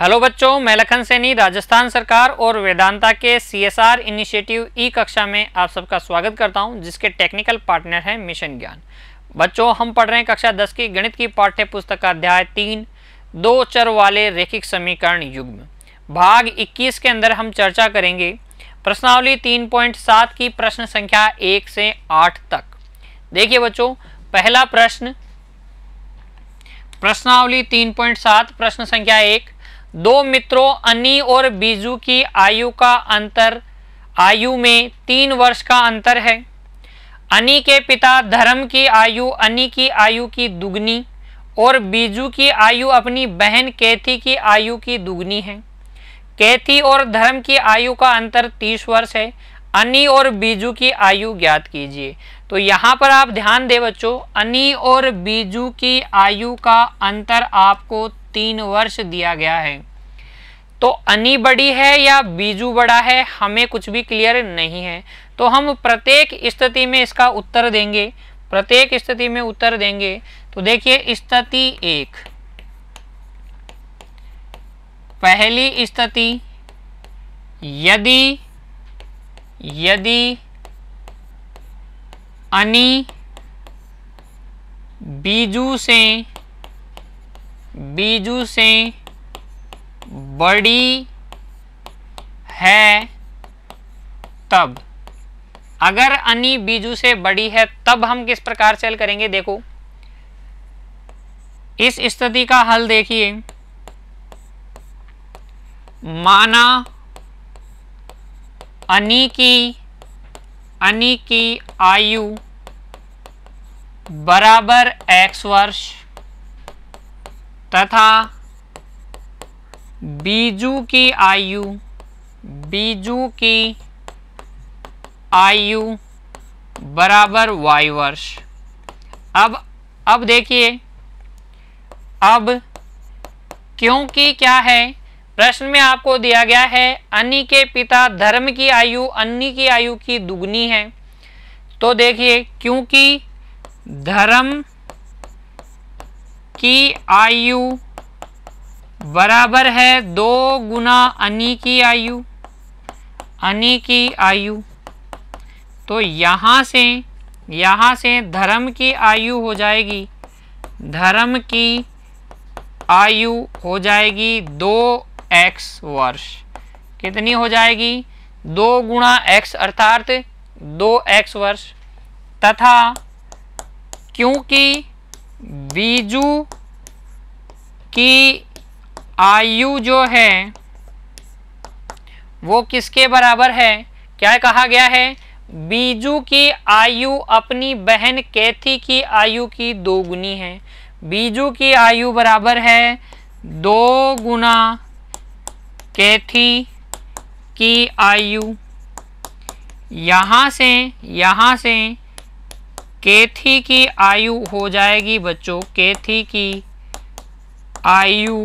Hello बच्चों मैं लखन सैनी राजस्थान सरकार और वेदांता के सीएसआर इनिशिएटिव ई कक्षा में आप सबका स्वागत करता हूं जिसके टेक्निकल पार्टनर हैं मिशन ज्ञान बच्चों हम पढ़ रहे हैं कक्षा 10 की गणित की पाठ्य पुस्तक का अध्याय तीन दो चर वाले रेखिक समीकरण युग्म भाग 21 के अंदर हम चर्चा करेंगे प्रश्नावली तीन की प्रश्न संख्या एक से आठ तक देखिए बच्चों पहला प्रश्न प्रश्नावली तीन प्रश्न संख्या एक दो मित्रों अनी और बीजू की आयु का अंतर आयु में तीन वर्ष का अंतर है अनी के पिता धर्म की आयु अनी की आयु की दुगनी और बीजू की आयु अपनी बहन कैथी की आयु की दुगनी है कैथी और धर्म की आयु का अंतर तीस वर्ष है अनी और बीजू की आयु ज्ञात कीजिए तो यहाँ पर आप ध्यान दें बच्चों अनी और बीजू की आयु का अंतर आपको तीन वर्ष दिया गया है तो अनी बड़ी है या बीजू बड़ा है हमें कुछ भी क्लियर नहीं है तो हम प्रत्येक स्थिति में इसका उत्तर देंगे प्रत्येक स्थिति में उत्तर देंगे तो देखिए स्थिति एक पहली स्थिति यदि यदि अनी बीजू से बीजू से बड़ी है तब अगर अनी बीजू से बड़ी है तब हम किस प्रकार से हल करेंगे देखो इस स्थिति का हल देखिए माना अनी की अनी की आयु बराबर एक्स वर्ष तथा बीजू की आयु बीजू की आयु बराबर वाई वर्ष अब अब देखिए अब क्योंकि क्या है प्रश्न में आपको दिया गया है अन्नी के पिता धर्म की आयु अन्नी की आयु की दुगनी है तो देखिए क्योंकि धर्म की आयु बराबर है दो गुना अनी की आयु अनी की आयु तो यहाँ से यहाँ से धर्म की आयु हो जाएगी धर्म की आयु हो जाएगी दो एक्स वर्ष कितनी हो जाएगी दो गुणा एक्स अर्थात दो एक्स वर्ष तथा क्योंकि बीजू की आयु जो है वो किसके बराबर है क्या कहा गया है बीजू की आयु अपनी बहन कैथी की आयु की दोगुनी है बीजू की आयु बराबर है दो गुना कैथी की आयु यहाँ से यहाँ से केथी की आयु हो जाएगी बच्चों केथी की आयु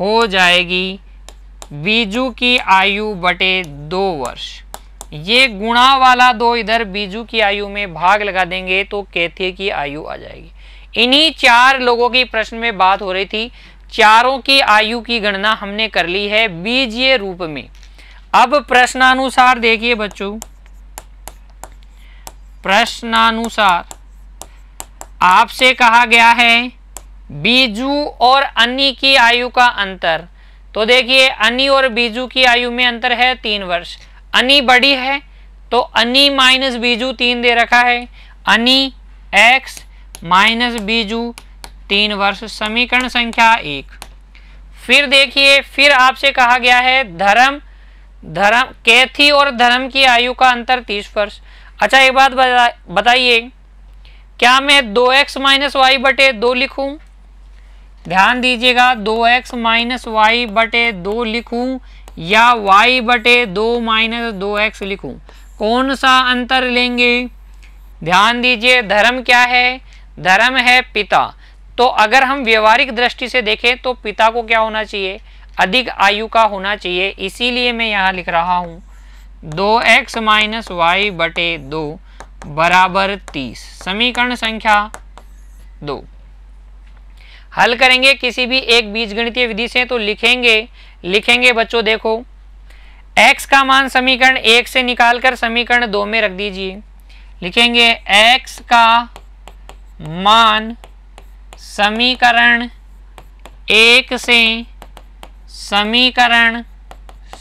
हो जाएगी बीजू की आयु बटे दो वर्ष ये गुणा वाला दो इधर बीजू की आयु में भाग लगा देंगे तो केथी की आयु आ जाएगी इन्हीं चार लोगों की प्रश्न में बात हो रही थी चारों की आयु की गणना हमने कर ली है बीजीय रूप में अब प्रश्नानुसार देखिए बच्चों प्रश्नानुसार आपसे कहा गया है बीजू और अन्नी की आयु का अंतर तो देखिए अन्नी और बीजू की आयु में अंतर है तीन वर्ष अन्नी बड़ी है तो अन्नी माइनस बीजू तीन दे रखा है अन्नी एक्स माइनस बीजू तीन वर्ष समीकरण संख्या एक फिर देखिए फिर आपसे कहा गया है धर्म धर्म कैथी और धर्म की आयु का अंतर तीस वर्ष अच्छा एक बात बताइए क्या मैं दो एक्स माइनस वाई बटे दो लिखूँ ध्यान दीजिएगा दो एक्स माइनस वाई बटे दो लिखूँ या y बटे दो माइनस दो एक्स लिखूँ कौन सा अंतर लेंगे ध्यान दीजिए धर्म क्या है धर्म है पिता तो अगर हम व्यवहारिक दृष्टि से देखें तो पिता को क्या होना चाहिए अधिक आयु का होना चाहिए इसीलिए मैं यहाँ लिख रहा हूँ दो एक्स माइनस वाई बटे दो बराबर तीस समीकरण संख्या दो हल करेंगे किसी भी एक बीजगणितीय विधि से तो लिखेंगे लिखेंगे बच्चों देखो x का मान समीकरण एक से निकालकर समीकरण दो में रख दीजिए लिखेंगे x का मान समीकरण एक से समीकरण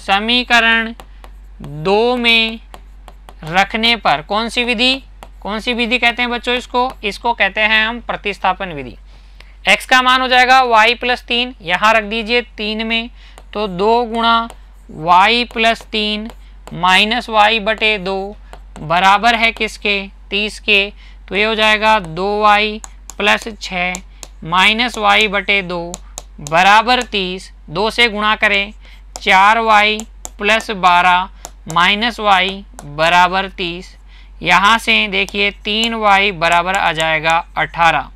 समीकरण दो में रखने पर कौन सी विधि कौन सी विधि कहते हैं बच्चों इसको इसको कहते हैं हम प्रतिस्थापन विधि x का मान हो जाएगा y प्लस तीन यहाँ रख दीजिए तीन में तो दो गुणा वाई प्लस तीन माइनस वाई बटे दो बराबर है किसके तीस के तो ये हो जाएगा दो वाई प्लस छ माइनस वाई बटे दो बराबर तीस दो से गुणा करें चार वाई प्लस बारह माइनस वाई बराबर तीस यहाँ से देखिए तीन वाई बराबर आ जाएगा अठारह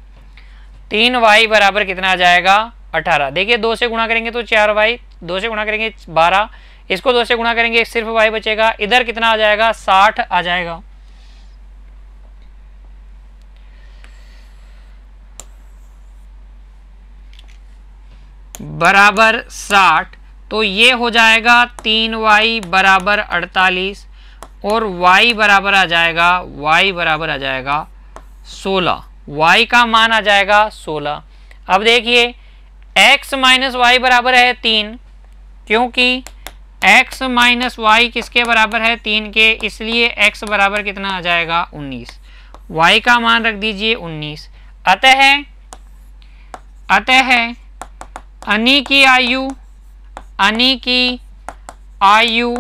तीन वाई बराबर कितना आ जाएगा अठारह देखिए दो से गुणा करेंगे तो चार वाई दो से गुणा करेंगे बारह इसको दो से गुणा करेंगे सिर्फ वाई बचेगा इधर कितना आ जाएगा साठ आ जाएगा बराबर साठ तो ये हो जाएगा तीन वाई बराबर अड़तालीस और y बराबर आ जाएगा y बराबर आ जाएगा 16 y का मान आ जाएगा 16 अब देखिए x माइनस वाई बराबर है तीन क्योंकि x माइनस वाई किसके बराबर है तीन के इसलिए x बराबर कितना आ जाएगा 19 y का मान रख दीजिए 19 अतः अतः अनी की आयु अनी की आयु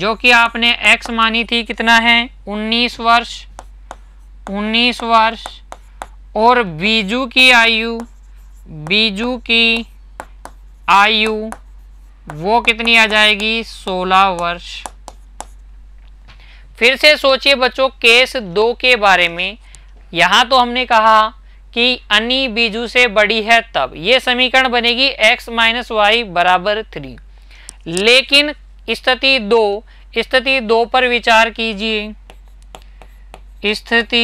जो कि आपने एक्स मानी थी कितना है 19 वर्ष 19 वर्ष और बीजू की आयु बीजू की आयु वो कितनी आ जाएगी 16 वर्ष फिर से सोचिए बच्चों केस दो के बारे में यहां तो हमने कहा कि अनि बीजू से बड़ी है तब ये समीकरण बनेगी x माइनस वाई बराबर थ्री लेकिन स्थिति दो स्थिति दो पर विचार कीजिए स्थिति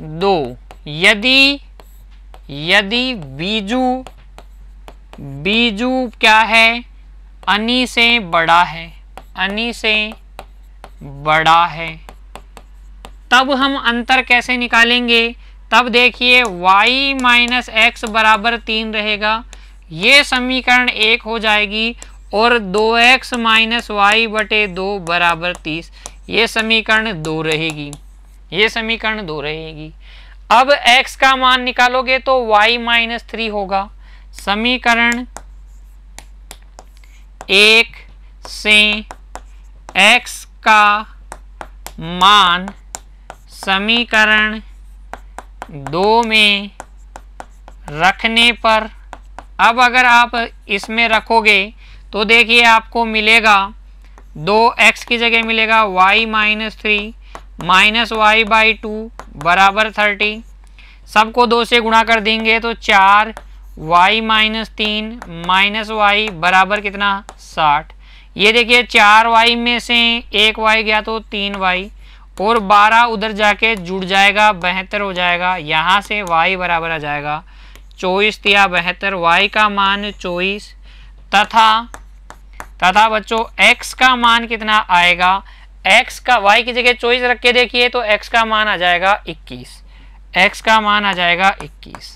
दो यदि यदि बीजू बीजू क्या है अनि से बड़ा है अनि से बड़ा है तब हम अंतर कैसे निकालेंगे तब देखिए y माइनस एक्स बराबर तीन रहेगा ये समीकरण एक हो जाएगी और 2x एक्स माइनस वाई बटे दो बराबर तीस ये समीकरण दो रहेगी ये समीकरण दो रहेगी अब x का मान निकालोगे तो y माइनस थ्री होगा समीकरण एक से x का मान समीकरण दो में रखने पर अब अगर आप इसमें रखोगे तो देखिए आपको मिलेगा दो एक्स की जगह मिलेगा Y minus three minus Y by two बराबर थर्टी सबको दो से गुणा कर देंगे तो चार वाई माइनस तीन माइनस वाई बराबर कितना साठ ये देखिए चार वाई में से एक वाई गया तो तीन वाई और 12 उधर जाके जुड़ जाएगा बेहतर हो जाएगा यहाँ से y बराबर आ जाएगा चौबीस दिया बेहतर y का मान चौबीस तथा तथा बच्चों x का मान कितना आएगा x का y की जगह चौबीस रख के देखिए तो x का मान आ जाएगा 21 x का मान आ जाएगा 21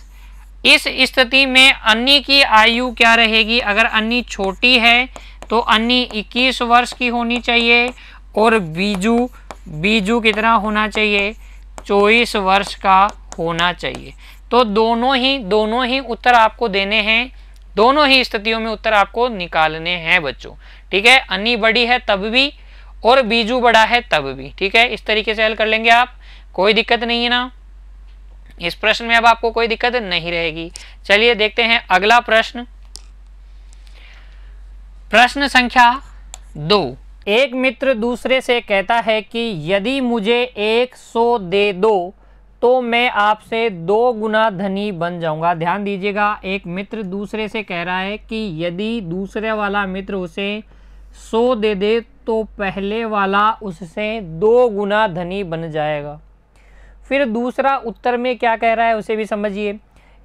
इस स्थिति में अन्नी की आयु क्या रहेगी अगर अन्नी छोटी है तो अन्नी 21 वर्ष की होनी चाहिए और बीजू बीजू कितना होना चाहिए चौबीस वर्ष का होना चाहिए तो दोनों ही दोनों ही उत्तर आपको देने हैं दोनों ही स्थितियों में उत्तर आपको निकालने हैं बच्चों ठीक है अन्नी बड़ी है तब भी और बीजू बड़ा है तब भी ठीक है इस तरीके से हल कर लेंगे आप कोई दिक्कत नहीं है ना इस प्रश्न में अब आपको कोई दिक्कत नहीं रहेगी चलिए देखते हैं अगला प्रश्न प्रश्न संख्या दो एक मित्र दूसरे से कहता है कि यदि मुझे एक सौ दे दो तो मैं आपसे दो गुना धनी बन जाऊंगा ध्यान दीजिएगा एक मित्र दूसरे से कह रहा है कि यदि दूसरे वाला मित्र उसे सो दे दे तो पहले वाला उससे दो गुना धनी बन जाएगा फिर दूसरा उत्तर में क्या कह रहा है उसे भी समझिए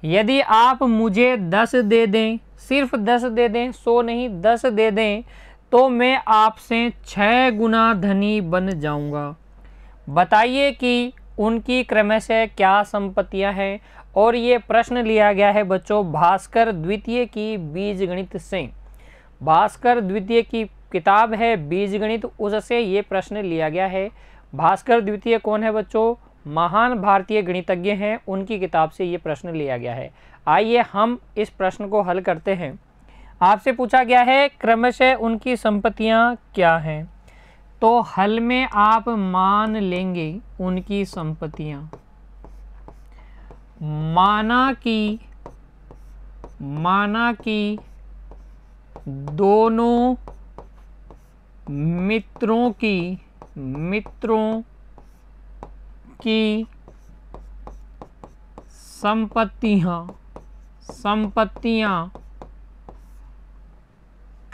यदि आप मुझे दस दे दें सिर्फ दस दे दें सो नहीं दस दे दें तो मैं आपसे छः गुना धनी बन जाऊंगा बताइए कि उनकी क्रमशः क्या संपत्तियां हैं और ये प्रश्न लिया गया है बच्चों भास्कर द्वितीय की बीज गणित से भास्कर द्वितीय की किताब है बीज गणित उससे ये प्रश्न लिया गया है भास्कर द्वितीय कौन है बच्चों महान भारतीय गणितज्ञ हैं उनकी किताब से ये प्रश्न लिया गया है आइए हम इस प्रश्न को हल करते हैं आपसे पूछा गया है क्रमशः उनकी संपत्तियां क्या हैं तो हल में आप मान लेंगे उनकी संपत्तियां माना कि माना कि दोनों मित्रों की मित्रों की संपत्तियां संपत्तियां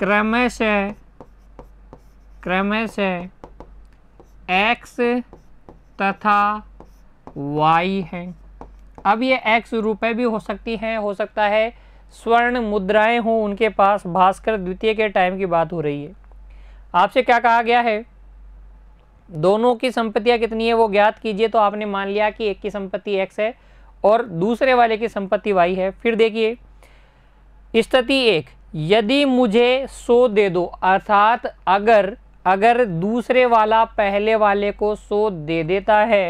क्रमश क्रमश एक्स तथा वाई है अब ये एक्स रुपए भी हो सकती हैं हो सकता है स्वर्ण मुद्राएं हों उनके पास भास्कर द्वितीय के टाइम की बात हो रही है आपसे क्या कहा गया है दोनों की संपत्तियां कितनी है वो ज्ञात कीजिए तो आपने मान लिया कि एक की संपत्ति एक्स है और दूसरे वाले की संपत्ति वाई है फिर देखिए स्थिति एक यदि मुझे सो दे दो अर्थात अगर अगर दूसरे वाला पहले वाले को सो दे देता है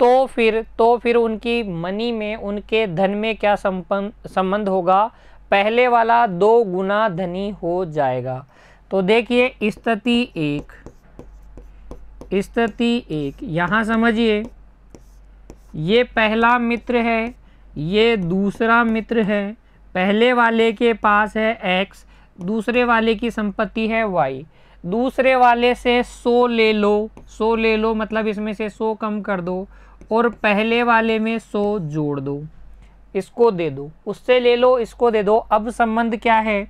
तो फिर तो फिर उनकी मनी में उनके धन में क्या संबंध संबंध होगा पहले वाला दो गुना धनी हो जाएगा तो देखिए स्थिति एक स्थिति एक यहाँ समझिए ये पहला मित्र है ये दूसरा मित्र है पहले वाले के पास है एक्स दूसरे वाले की संपत्ति है वाई दूसरे वाले से 100 ले लो 100 ले लो मतलब इसमें से 100 कम कर दो और पहले वाले में 100 जोड़ दो इसको दे दो उससे ले लो इसको दे दो अब संबंध क्या है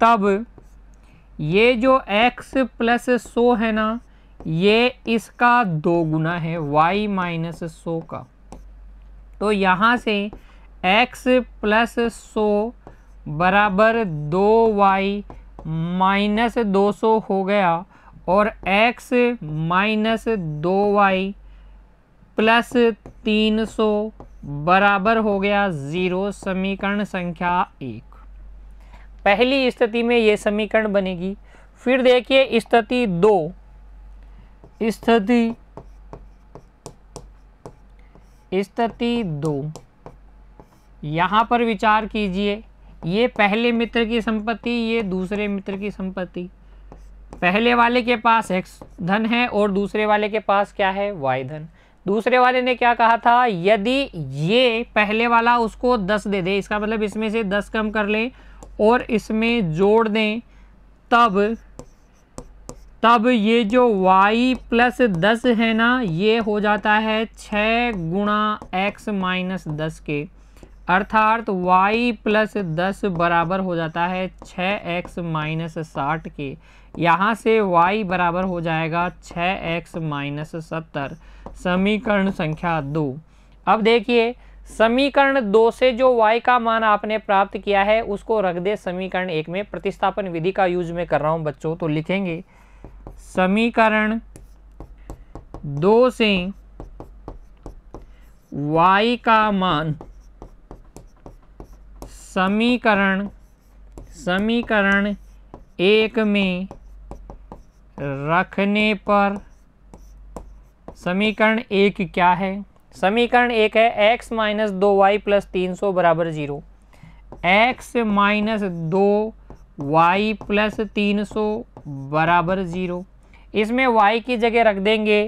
तब ये जो x प्लस सो है ना ये इसका दो गुना है y माइनस सो का तो यहाँ से एक्स प्लस सौ बराबर दो वाई माइनस दो सौ हो गया और एक्स माइनस दो वाई प्लस तीन सौ बराबर हो गया ज़ीरो समीकरण संख्या एक पहली स्थिति में ये समीकरण बनेगी फिर देखिए स्थिति दो स्थिति स्थिति दो यहाँ पर विचार कीजिए ये पहले मित्र की संपत्ति ये दूसरे मित्र की संपत्ति पहले वाले के पास एक्स धन है और दूसरे वाले के पास क्या है वाई धन दूसरे वाले ने क्या कहा था यदि ये पहले वाला उसको दस दे दे इसका मतलब इसमें से दस कम कर लें और इसमें जोड़ दें तब तब ये जो y प्लस दस है ना ये हो जाता है छः गुणा एक्स माइनस दस के अर्थात y प्लस दस बराबर हो जाता है छः एक्स माइनस साठ के यहाँ से y बराबर हो जाएगा छः एक्स माइनस सत्तर समीकरण संख्या दो अब देखिए समीकरण दो से जो y का मान आपने प्राप्त किया है उसको रख दे समीकरण एक में प्रतिस्थापन विधि का यूज में कर रहा हूँ बच्चों तो लिखेंगे समीकरण दो से y का मान समीकरण समीकरण एक में रखने पर समीकरण एक क्या है समीकरण एक है x माइनस दो वाई प्लस तीन सौ बराबर जीरो एक्स माइनस दो वाई प्लस तीन सौ बराबर जीरो इसमें y की जगह रख देंगे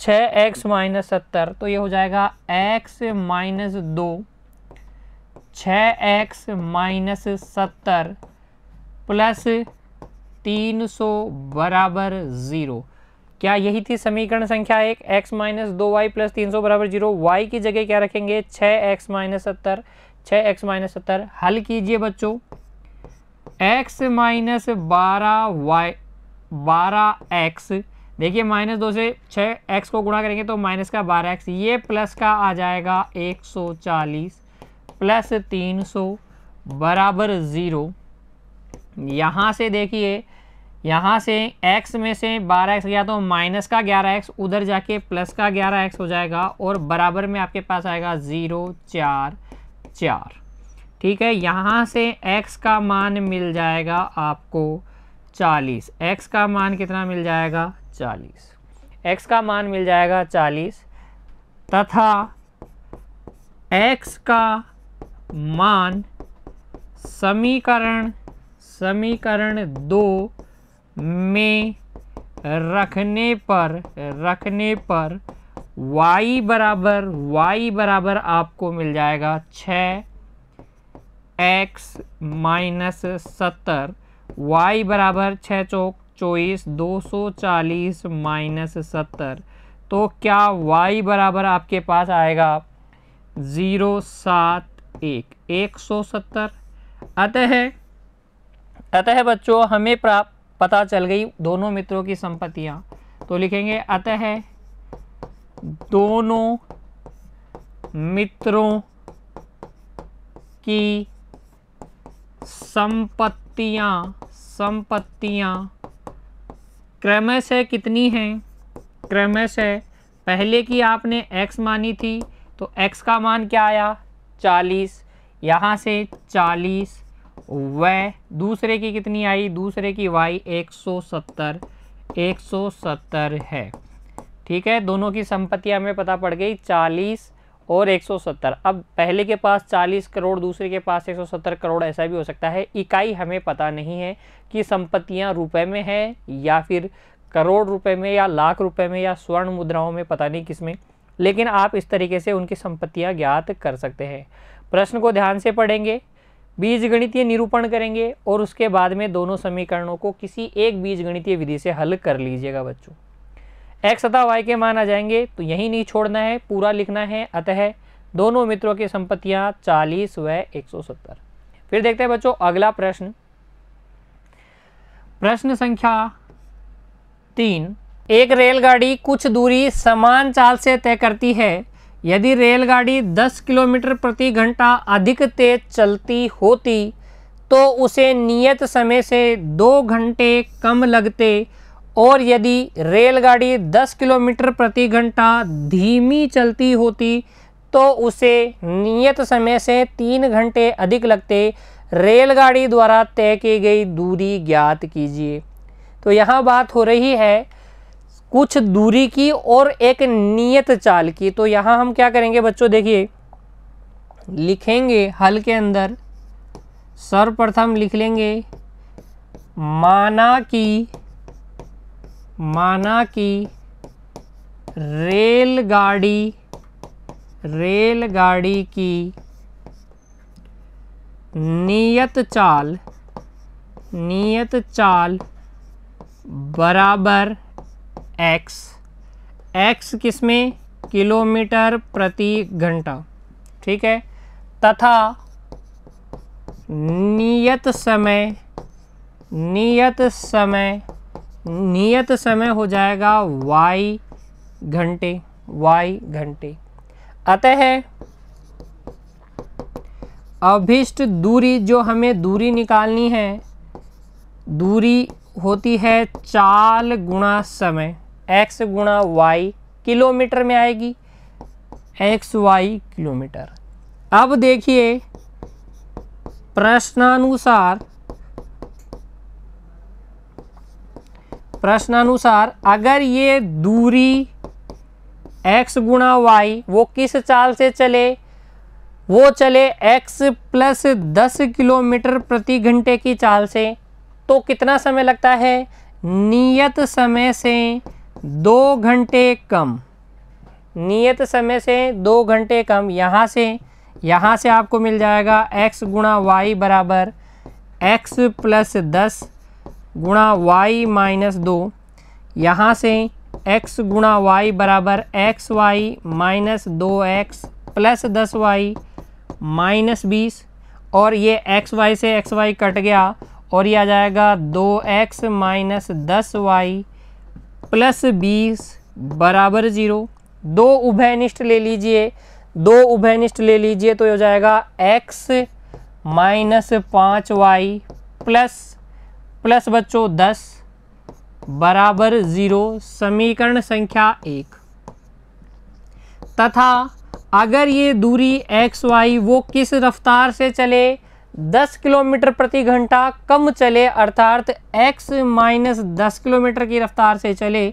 छः एक्स माइनस सत्तर तो ये हो जाएगा x माइनस दो छः एक्स माइनस सत्तर प्लस तीन सौ बराबर ज़ीरो क्या यही थी समीकरण संख्या एक एक्स माइनस दो वाई प्लस तीन सौ बराबर जीरो वाई की जगह क्या रखेंगे छः एक्स माइनस सत्तर छः एक्स माइनस सत्तर हल कीजिए बच्चों एक्स माइनस बारह वाई बारह एक्स देखिए माइनस दो से छः एक्स को गुणा करेंगे तो माइनस का बारह एक्स ये प्लस का आ जाएगा एक सौ चालीस प्लस तीन सौ बराबर ज़ीरो यहाँ से देखिए यहाँ से x में से 12x गया तो माइनस का 11x उधर जाके प्लस का 11x हो जाएगा और बराबर में आपके पास आएगा ज़ीरो चार चार ठीक है यहाँ से x का मान मिल जाएगा आपको 40 x का मान कितना मिल जाएगा 40 x का मान मिल जाएगा 40 तथा x का मान समीकरण समीकरण दो में रखने पर रखने पर y बराबर y बराबर आपको मिल जाएगा छ एक्स माइनस सत्तर वाई बराबर छः चौक चौबीस दो सौ चालीस माइनस सत्तर तो क्या y बराबर आपके पास आएगा ज़ीरो सात एक एक सौ सत्तर अतः अतः बच्चों हमें प्राप्त पता चल गई दोनों मित्रों की संपत्तियां तो लिखेंगे अतः दोनों मित्रों की संपत्तियां संपत्तियां क्रमशः कितनी हैं क्रमशः पहले की आपने x मानी थी तो x का मान क्या आया चालीस यहाँ से चालीस व दूसरे की कितनी आई दूसरे की वाई एक सौ सत्तर एक सौ सत्तर है ठीक है दोनों की संपत्ति हमें पता पड़ गई चालीस और एक सौ सत्तर अब पहले के पास चालीस करोड़ दूसरे के पास एक सौ सत्तर करोड़ ऐसा भी हो सकता है इकाई हमें पता नहीं है कि संपत्तियां रुपए में है या फिर करोड़ रुपए में या लाख रुपए में या स्वर्ण मुद्राओं में पता नहीं किसमें लेकिन आप इस तरीके से उनकी संपत्तियां ज्ञात कर सकते हैं प्रश्न को ध्यान से पढ़ेंगे बीजगणितीय निरूपण करेंगे और उसके बाद में दोनों समीकरणों को किसी एक बीजगणितीय विधि से हल कर लीजिएगा बच्चों एक्स तथा वाई के मान आ जाएंगे तो यही नहीं छोड़ना है पूरा लिखना है अतः दोनों मित्रों की संपत्तियां 40 व 170 फिर देखते हैं बच्चों अगला प्रश्न प्रश्न संख्या तीन एक रेलगाड़ी कुछ दूरी समान चाल से तय करती है यदि रेलगाड़ी 10 किलोमीटर प्रति घंटा अधिक तेज चलती होती तो उसे नियत समय से दो घंटे कम लगते और यदि रेलगाड़ी 10 किलोमीटर प्रति घंटा धीमी चलती होती तो उसे नियत समय से तीन घंटे अधिक लगते रेलगाड़ी द्वारा तय की गई दूरी ज्ञात कीजिए तो यहाँ बात हो रही है कुछ दूरी की और एक नियत चाल की तो यहां हम क्या करेंगे बच्चों देखिए लिखेंगे हल के अंदर सर्वप्रथम लिख लेंगे माना कि माना कि रेलगाड़ी रेलगाड़ी की नियत चाल नियत चाल बराबर एक्स एक्स किस में किलोमीटर प्रति घंटा ठीक है तथा नियत समय नियत समय नियत समय हो जाएगा वाई घंटे वाई घंटे अतः अभिष्ट दूरी जो हमें दूरी निकालनी है दूरी होती है चाल गुणा समय एक्स गुणा वाई किलोमीटर में आएगी एक्स वाई किलोमीटर अब देखिए प्रश्नानुसार प्रश्नानुसार अगर ये दूरी एक्स गुणा वाई वो किस चाल से चले वो चले एक्स प्लस दस किलोमीटर प्रति घंटे की चाल से तो कितना समय लगता है नियत समय से दो घंटे कम नियत समय से दो घंटे कम यहाँ से यहाँ से आपको मिल जाएगा एक्स गुणा वाई बराबर एक्स प्लस दस गुणा वाई माइनस दो यहाँ से एक्स गुणा वाई बराबर एक्स वाई माइनस दो एक्स प्लस दस वाई माइनस बीस और ये एक्स वाई से एक्स वाई कट गया और ये आ जाएगा दो एक्स माइनस दस वाई प्लस बीस बराबर जीरो दो उभयनिष्ठ ले लीजिए दो उभयनिष्ठ ले लीजिए तो हो जाएगा एक्स माइनस पाँच वाई प्लस प्लस बच्चों दस बराबर जीरो समीकरण संख्या एक तथा अगर ये दूरी एक्स वाई वो किस रफ्तार से चले 10 किलोमीटर प्रति घंटा कम चले अर्थात x माइनस दस किलोमीटर की रफ्तार से चले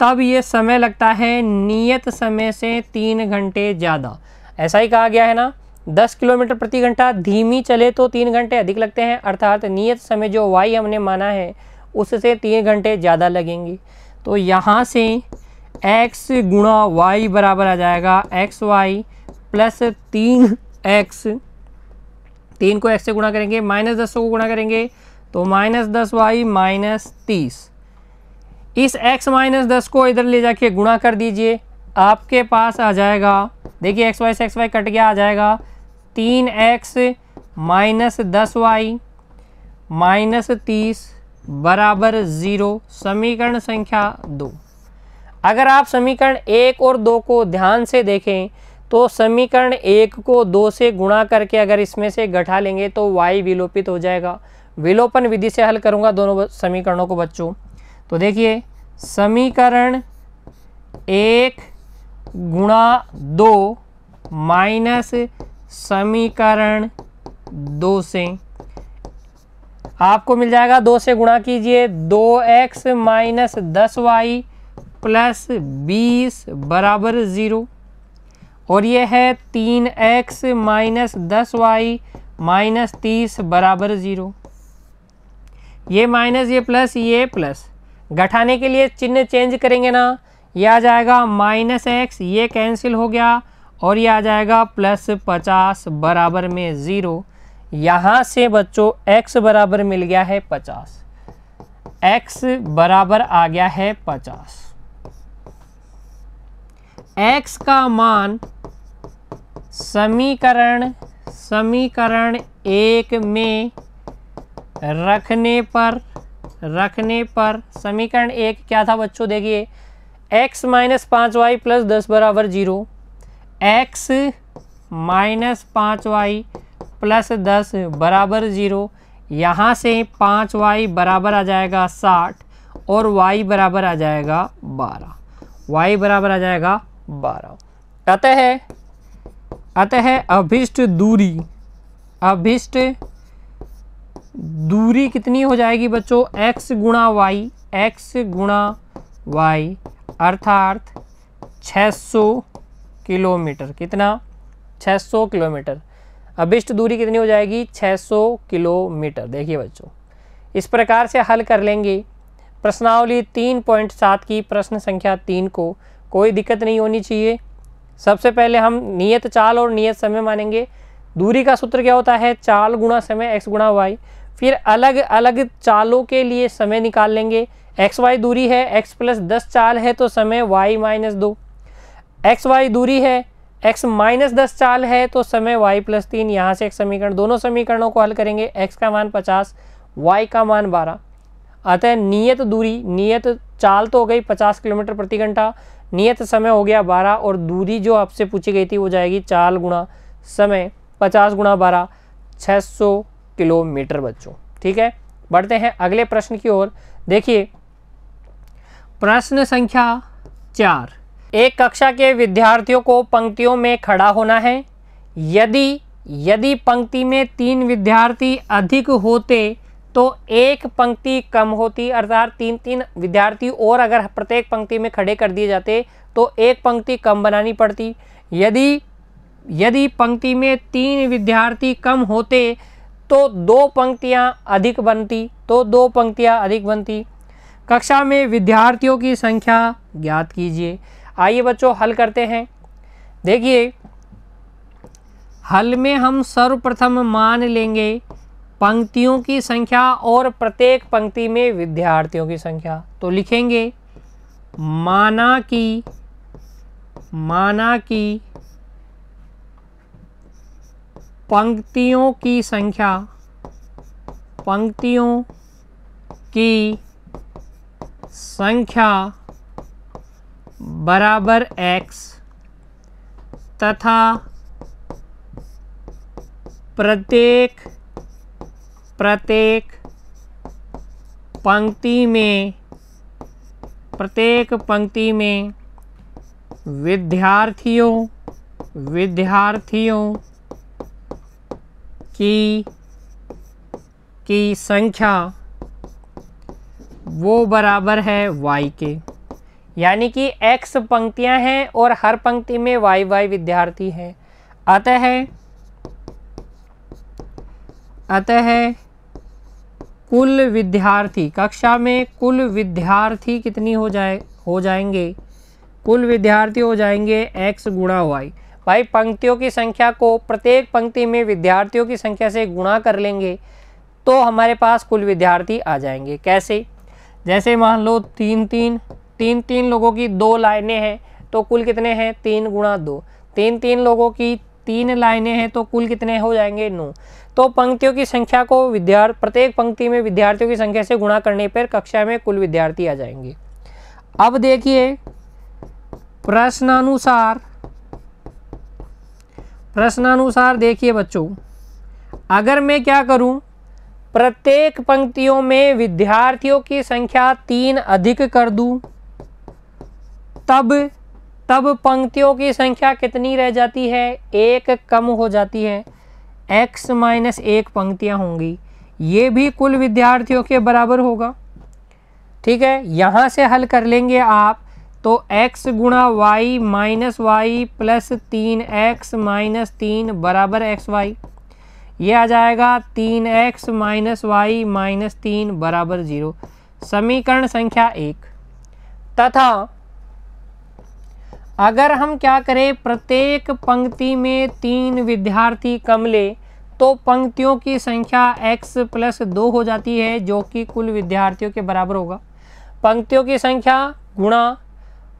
तब ये समय लगता है नियत समय से तीन घंटे ज़्यादा ऐसा ही कहा गया है ना 10 किलोमीटर प्रति घंटा धीमी चले तो तीन घंटे अधिक लगते हैं अर्थात नियत समय जो वाई हमने माना है उससे तीन घंटे ज़्यादा लगेंगे तो यहाँ से x गुणा वाई बराबर आ जाएगा एक्स वाई प्लस तीन एक्स तीन को एक्स से गुणा करेंगे माइनस दस को गुणा करेंगे तो माइनस दस वाई माइनस तीस इस x माइनस दस को इधर ले जाके गुणा कर दीजिए आपके पास आ जाएगा देखिए एक्स वाई से एक्स वाई कट गया आ जाएगा तीन एक्स माइनस दस वाई माइनस तीस बराबर ज़ीरो समीकरण संख्या दो अगर आप समीकरण एक और दो को ध्यान से देखें तो समीकरण एक को दो से गुणा करके अगर इसमें से गठा लेंगे तो वाई विलोपित हो जाएगा विलोपन विधि से हल करूंगा दोनों समीकरणों को बच्चों तो देखिए समीकरण एक गुणा दो माइनस समीकरण दो से आपको मिल जाएगा दो से गुणा कीजिए दो एक्स माइनस दस वाई प्लस बीस बराबर ज़ीरो और ये है तीन एक्स माइनस दस वाई माइनस तीस बराबर ज़ीरो ये माइनस ये प्लस ये प्लस घटाने के लिए चिन्ह चेंज करेंगे ना ये आ जाएगा माइनस एक्स ये कैंसिल हो गया और ये आ जाएगा प्लस पचास बराबर में ज़ीरो यहाँ से बच्चों एक्स बराबर मिल गया है पचास x बराबर आ गया है पचास x का मान समीकरण समीकरण एक में रखने पर रखने पर समीकरण एक क्या था बच्चों देखिए x माइनस पाँच वाई प्लस दस बराबर जीरो एक्स माइनस पाँच वाई प्लस दस बराबर ज़ीरो यहाँ से पाँच वाई बराबर आ जाएगा साठ और y बराबर आ जाएगा बारह y बराबर आ जाएगा बारह अतः अतः अभिष्ट दूरी अभिष्ट दूरी कितनी हो जाएगी बच्चों x गुणा वाई एक्स गुणा वाई अर्थात 600 किलोमीटर कितना 600 किलोमीटर अभिष्ट दूरी कितनी हो जाएगी 600 किलोमीटर देखिए बच्चों इस प्रकार से हल कर लेंगे प्रश्नावली 3.7 की प्रश्न संख्या तीन को कोई दिक्कत नहीं होनी चाहिए सबसे पहले हम नियत चाल और नियत समय मानेंगे दूरी का सूत्र क्या होता है चाल गुणा समय एक्स गुणा वाई फिर अलग अलग चालों के लिए समय निकाल लेंगे एक्स वाई दूरी है एक्स प्लस दस चाल है तो समय वाई माइनस दो एक्स वाई दूरी है एक्स माइनस दस चाल है तो समय वाई प्लस तीन यहाँ से एक समीकरण दोनों समीकरणों को हल करेंगे एक्स का मान पचास वाई का मान बारह अतः नियत दूरी नियत चाल तो हो गई पचास किलोमीटर प्रति घंटा नियत समय हो गया बारह और दूरी जो आपसे पूछी गई थी वो जाएगी चार गुणा समय पचास गुणा बारह छः सौ किलोमीटर बच्चों ठीक है बढ़ते हैं अगले प्रश्न की ओर देखिए प्रश्न संख्या चार एक कक्षा के विद्यार्थियों को पंक्तियों में खड़ा होना है यदि यदि पंक्ति में तीन विद्यार्थी अधिक होते तो एक पंक्ति कम होती अर्थात तीन तीन विद्यार्थी और अगर प्रत्येक पंक्ति में खड़े कर दिए जाते तो एक पंक्ति कम बनानी पड़ती यदि यदि पंक्ति में तीन विद्यार्थी कम होते तो दो पंक्तियां अधिक बनती तो दो पंक्तियां अधिक बनती कक्षा में विद्यार्थियों की संख्या ज्ञात कीजिए आइए बच्चों हल करते हैं देखिए हल में हम सर्वप्रथम मान लेंगे पंक्तियों की संख्या और प्रत्येक पंक्ति में विद्यार्थियों की संख्या तो लिखेंगे माना की माना की पंक्तियों की संख्या पंक्तियों की संख्या बराबर x तथा प्रत्येक प्रत्येक पंक्ति में प्रत्येक पंक्ति में विद्यार्थियों विद्यार्थियों की की संख्या वो बराबर है y के यानी कि x पंक्तियां हैं और हर पंक्ति में y y विद्यार्थी हैं अतः अतः है कुल विद्यार्थी कक्षा में कुल विद्यार्थी कितनी हो जाए हो जाएंगे कुल विद्यार्थी हो जाएंगे एक्स गुणा वाई भाई पंक्तियों की संख्या को प्रत्येक पंक्ति में विद्यार्थियों की संख्या से गुणा कर लेंगे तो हमारे पास कुल विद्यार्थी आ जाएंगे कैसे जैसे मान लो तीन तीन तीन तीन लोगों की दो लाइनें हैं तो कुल कितने हैं तीन गुणा दो तीन तीन लोगों की तीन लाइनें हैं तो कुल कितने हो जाएंगे नौ तो पंक्तियों की संख्या को विद्यार्थी प्रत्येक पंक्ति में विद्यार्थियों की संख्या से गुणा करने पर कक्षा में कुल विद्यार्थी आ जाएंगे अब देखिए प्रश्नानुसार प्रश्नानुसार देखिए बच्चों अगर मैं क्या करूं प्रत्येक पंक्तियों में विद्यार्थियों की संख्या तीन अधिक कर दूं तब तब पंक्तियों की संख्या कितनी रह जाती है एक कम हो जाती है एक्स माइनस एक पंक्तियाँ होंगी ये भी कुल विद्यार्थियों के बराबर होगा ठीक है यहाँ से हल कर लेंगे आप तो x गुणा वाई माइनस वाई प्लस तीन एक्स माइनस तीन बराबर एक्स वाई ये आ जाएगा तीन एक्स माइनस वाई माइनस तीन बराबर ज़ीरो समीकरण संख्या एक तथा अगर हम क्या करें प्रत्येक पंक्ति में तीन विद्यार्थी कम ले तो पंक्तियों की संख्या x प्लस दो हो जाती है जो कि कुल विद्यार्थियों के बराबर होगा पंक्तियों की संख्या गुणा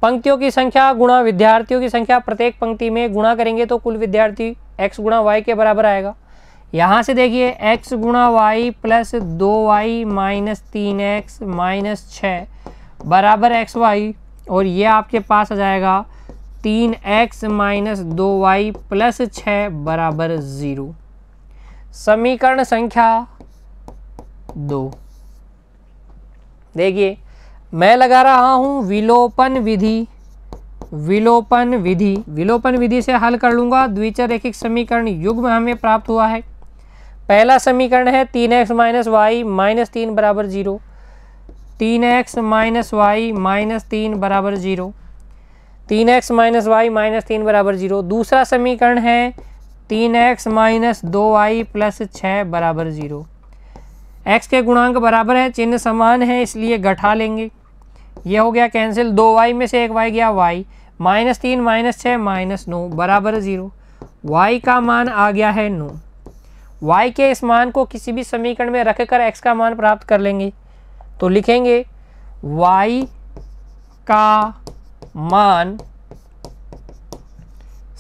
पंक्तियों की संख्या गुणा विद्यार्थियों की संख्या प्रत्येक पंक्ति में गुणा करेंगे तो कुल विद्यार्थी x गुणा वाई के बराबर आएगा यहाँ से देखिए x गुणा वाई प्लस दो वाई माइनस तीन एक्स माइनस छः बराबर एक्स वाई और ये आपके पास आ जाएगा तीन एक्स माइनस दो वाई प्लस छः बराबर ज़ीरो समीकरण संख्या दो देखिए मैं लगा रहा हूं विलोपन विधि विलोपन विधि विलोपन विधि से हल कर लूंगा द्विचर रैखिक समीकरण में हमें प्राप्त हुआ है पहला समीकरण है तीन एक्स माइनस वाई माइनस तीन बराबर जीरो तीन एक्स माइनस वाई माइनस तीन बराबर जीरो तीन एक्स माइनस वाई माइनस तीन बराबर जीरो दूसरा समीकरण है तीन एक्स माइनस दो वाई प्लस छः बराबर जीरो एक्स के गुणांक बराबर हैं चिन्ह समान है इसलिए घटा लेंगे ये हो गया कैंसिल दो वाई में से एक वाई गया वाई माइनस तीन माइनस छः माइनस नौ बराबर ज़ीरो वाई का मान आ गया है नौ वाई के इस मान को किसी भी समीकरण में रख कर एक्स का मान प्राप्त कर लेंगे तो लिखेंगे वाई का मान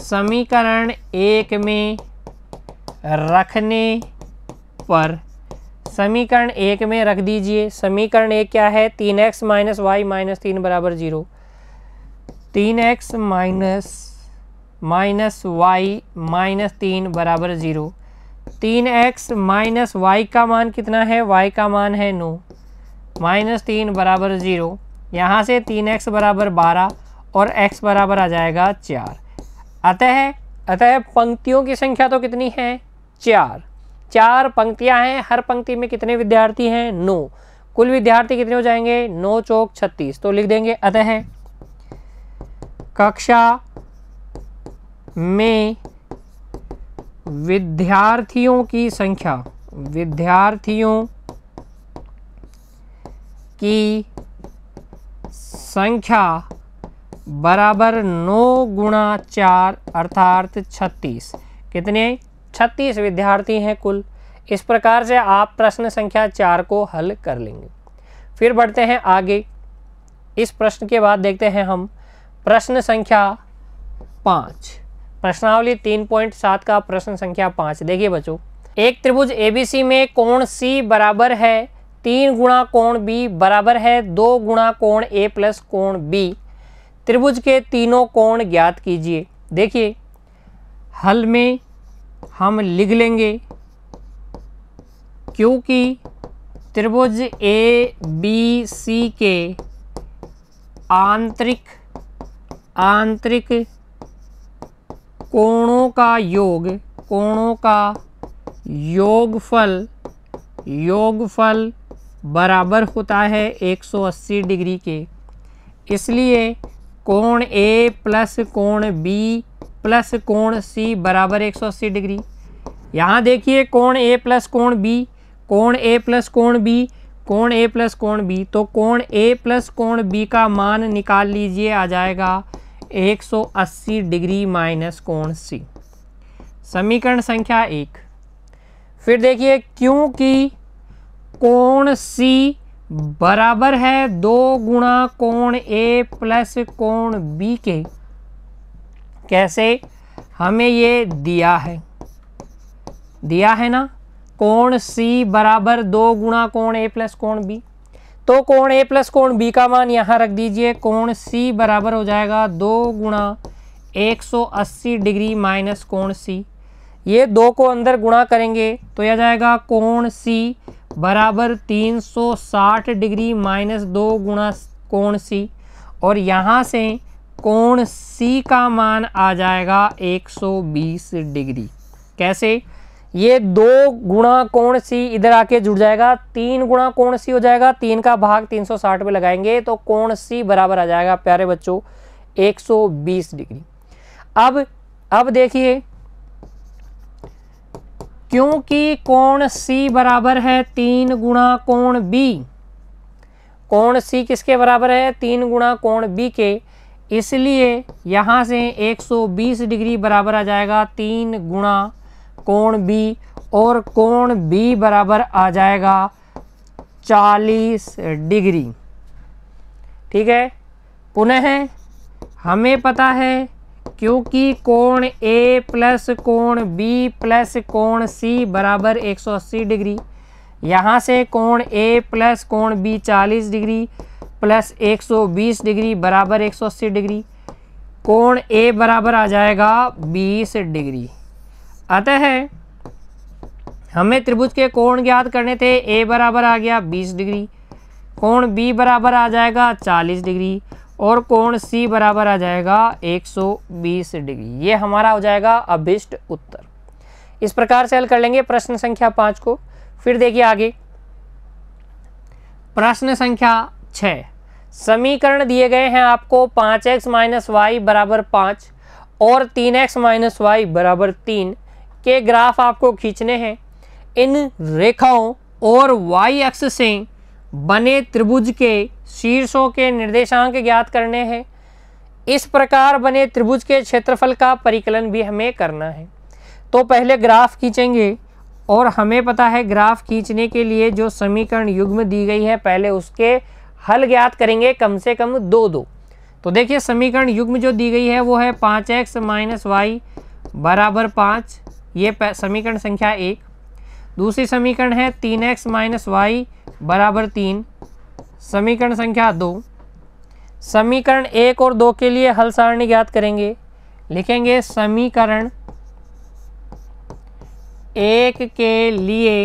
समीकरण एक में रखने पर समीकरण एक में रख दीजिए समीकरण एक क्या है तीन एक्स माइनस वाई माइनस तीन बराबर जीरो तीन X minus minus Y minus तीन बराबर ज़ीरो तीन एक्स माइनस वाई का मान कितना है वाई का मान है नो माइनस तीन बराबर ज़ीरो यहाँ से तीन एक्स बराबर बारह और x बराबर आ जाएगा चार अतः अतः पंक्तियों की संख्या तो कितनी है चार चार पंक्तियां हैं हर पंक्ति में कितने विद्यार्थी हैं नौ कुल विद्यार्थी कितने हो जाएंगे नौ चौक छत्तीस तो लिख देंगे अतः कक्षा में विद्यार्थियों की संख्या विद्यार्थियों की संख्या बराबर नौ गुणा चार अर्थात छत्तीस कितने छत्तीस विद्यार्थी हैं कुल इस प्रकार से आप प्रश्न संख्या चार को हल कर लेंगे फिर बढ़ते हैं आगे इस प्रश्न के बाद देखते हैं हम प्रश्न संख्या पाँच प्रश्नावली तीन पॉइंट सात का प्रश्न संख्या पाँच देखिए बच्चों एक त्रिभुज एबीसी में कोण सी बराबर है तीन गुणा कोण बी बराबर है दो गुणा कोण ए प्लस कोण बी त्रिभुज के तीनों कोण ज्ञात कीजिए देखिए हल में हम लिख लेंगे क्योंकि त्रिभुज ए बी सी के आंतरिक आंतरिक कोणों का योग कोणों का योगफल योगफल बराबर होता है 180 डिग्री के इसलिए कोण ए प्लस कोण बी प्लस कोण सी बराबर 180 डिग्री यहाँ देखिए कोण ए प्लस कोण बी कोण ए प्लस कोण बी कोण ए प्लस कोण बी तो कोण ए प्लस कोण बी का मान निकाल लीजिए आ जाएगा 180 डिग्री माइनस कोण सी समीकरण संख्या एक फिर देखिए क्योंकि कोण सी बराबर है दो गुणा कोण ए प्लस कोण बी के कैसे हमें ये दिया है दिया है ना कोण सी बराबर दो गुणा कोण ए प्लस कोण बी तो कोण ए प्लस कोण बी का मान यहाँ रख दीजिए कोण सी बराबर हो जाएगा दो गुणा अस्सी डिग्री माइनस कोण सी ये दो को अंदर गुणा करेंगे तो यह जाएगा कोण सी बराबर 360 डिग्री माइनस दो गुणा कोण सी और यहाँ से कोण सी का मान आ जाएगा 120 डिग्री कैसे ये दो गुणा कोण सी इधर आके जुड़ जाएगा तीन गुणा कोण सी हो जाएगा तीन का भाग 360 में लगाएंगे तो कोण सी बराबर आ जाएगा प्यारे बच्चों 120 डिग्री अब अब देखिए क्योंकि कोण सी बराबर है तीन गुणा कोण बी कोण सी किसके बराबर है तीन गुणा कोण बी के इसलिए यहाँ से 120 डिग्री बराबर आ जाएगा तीन गुणा कोण बी और कोण बी बराबर आ जाएगा 40 डिग्री ठीक है पुनः हमें पता है क्योंकि कोण ए प्लस कोण बी प्लस कोण सी बराबर 180 डिग्री यहाँ से कोण ए प्लस कोण बी 40 डिग्री प्लस 120 डिग्री बराबर 180 डिग्री कोण ए बराबर आ जाएगा 20 डिग्री अतः हमें त्रिभुज के कोण ज्ञात करने थे ए बराबर आ गया 20 डिग्री कोण बी बराबर आ जाएगा 40 डिग्री और कोण सी बराबर आ जाएगा 120 डिग्री ये हमारा हो जाएगा अभिष्ट उत्तर इस प्रकार से हल कर लेंगे प्रश्न संख्या पांच को फिर देखिए आगे प्रश्न संख्या छ समीकरण दिए गए हैं आपको पांच एक्स माइनस वाई बराबर पांच और तीन एक्स माइनस वाई बराबर तीन के ग्राफ आपको खींचने हैं इन रेखाओं और वाई एक्स से बने त्रिभुज के शीर्षों के निर्देशांक ज्ञात करने हैं इस प्रकार बने त्रिभुज के क्षेत्रफल का परिकलन भी हमें करना है तो पहले ग्राफ खींचेंगे और हमें पता है ग्राफ खींचने के लिए जो समीकरण युग्म दी गई है पहले उसके हल ज्ञात करेंगे कम से कम दो दो तो देखिए समीकरण युग्म जो दी गई है वो है पाँच एक्स माइनस वाई बराबर पाँच ये समीकरण संख्या एक दूसरी समीकरण है तीन एक्स माइनस वाई बराबर तीन समीकरण संख्या दो समीकरण एक और दो के लिए हल सारणी ज्ञात करेंगे लिखेंगे समीकरण एक के लिए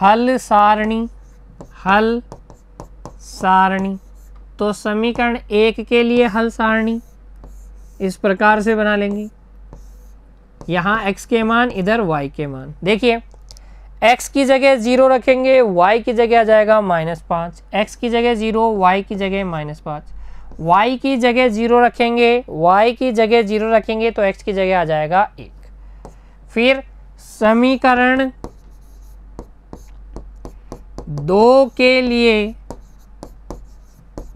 हल सारणी हल सारणी तो समीकरण एक के लिए हल सारणी इस प्रकार से बना लेंगे यहाँ x के मान इधर y के मान देखिए एक्स की जगह ज़ीरो रखेंगे वाई की जगह आ जाएगा माइनस पाँच एक्स की जगह ज़ीरो वाई की जगह माइनस पाँच वाई की जगह ज़ीरो रखेंगे वाई की जगह ज़ीरो रखेंगे तो एक्स की जगह आ जाएगा एक फिर समीकरण दो के लिए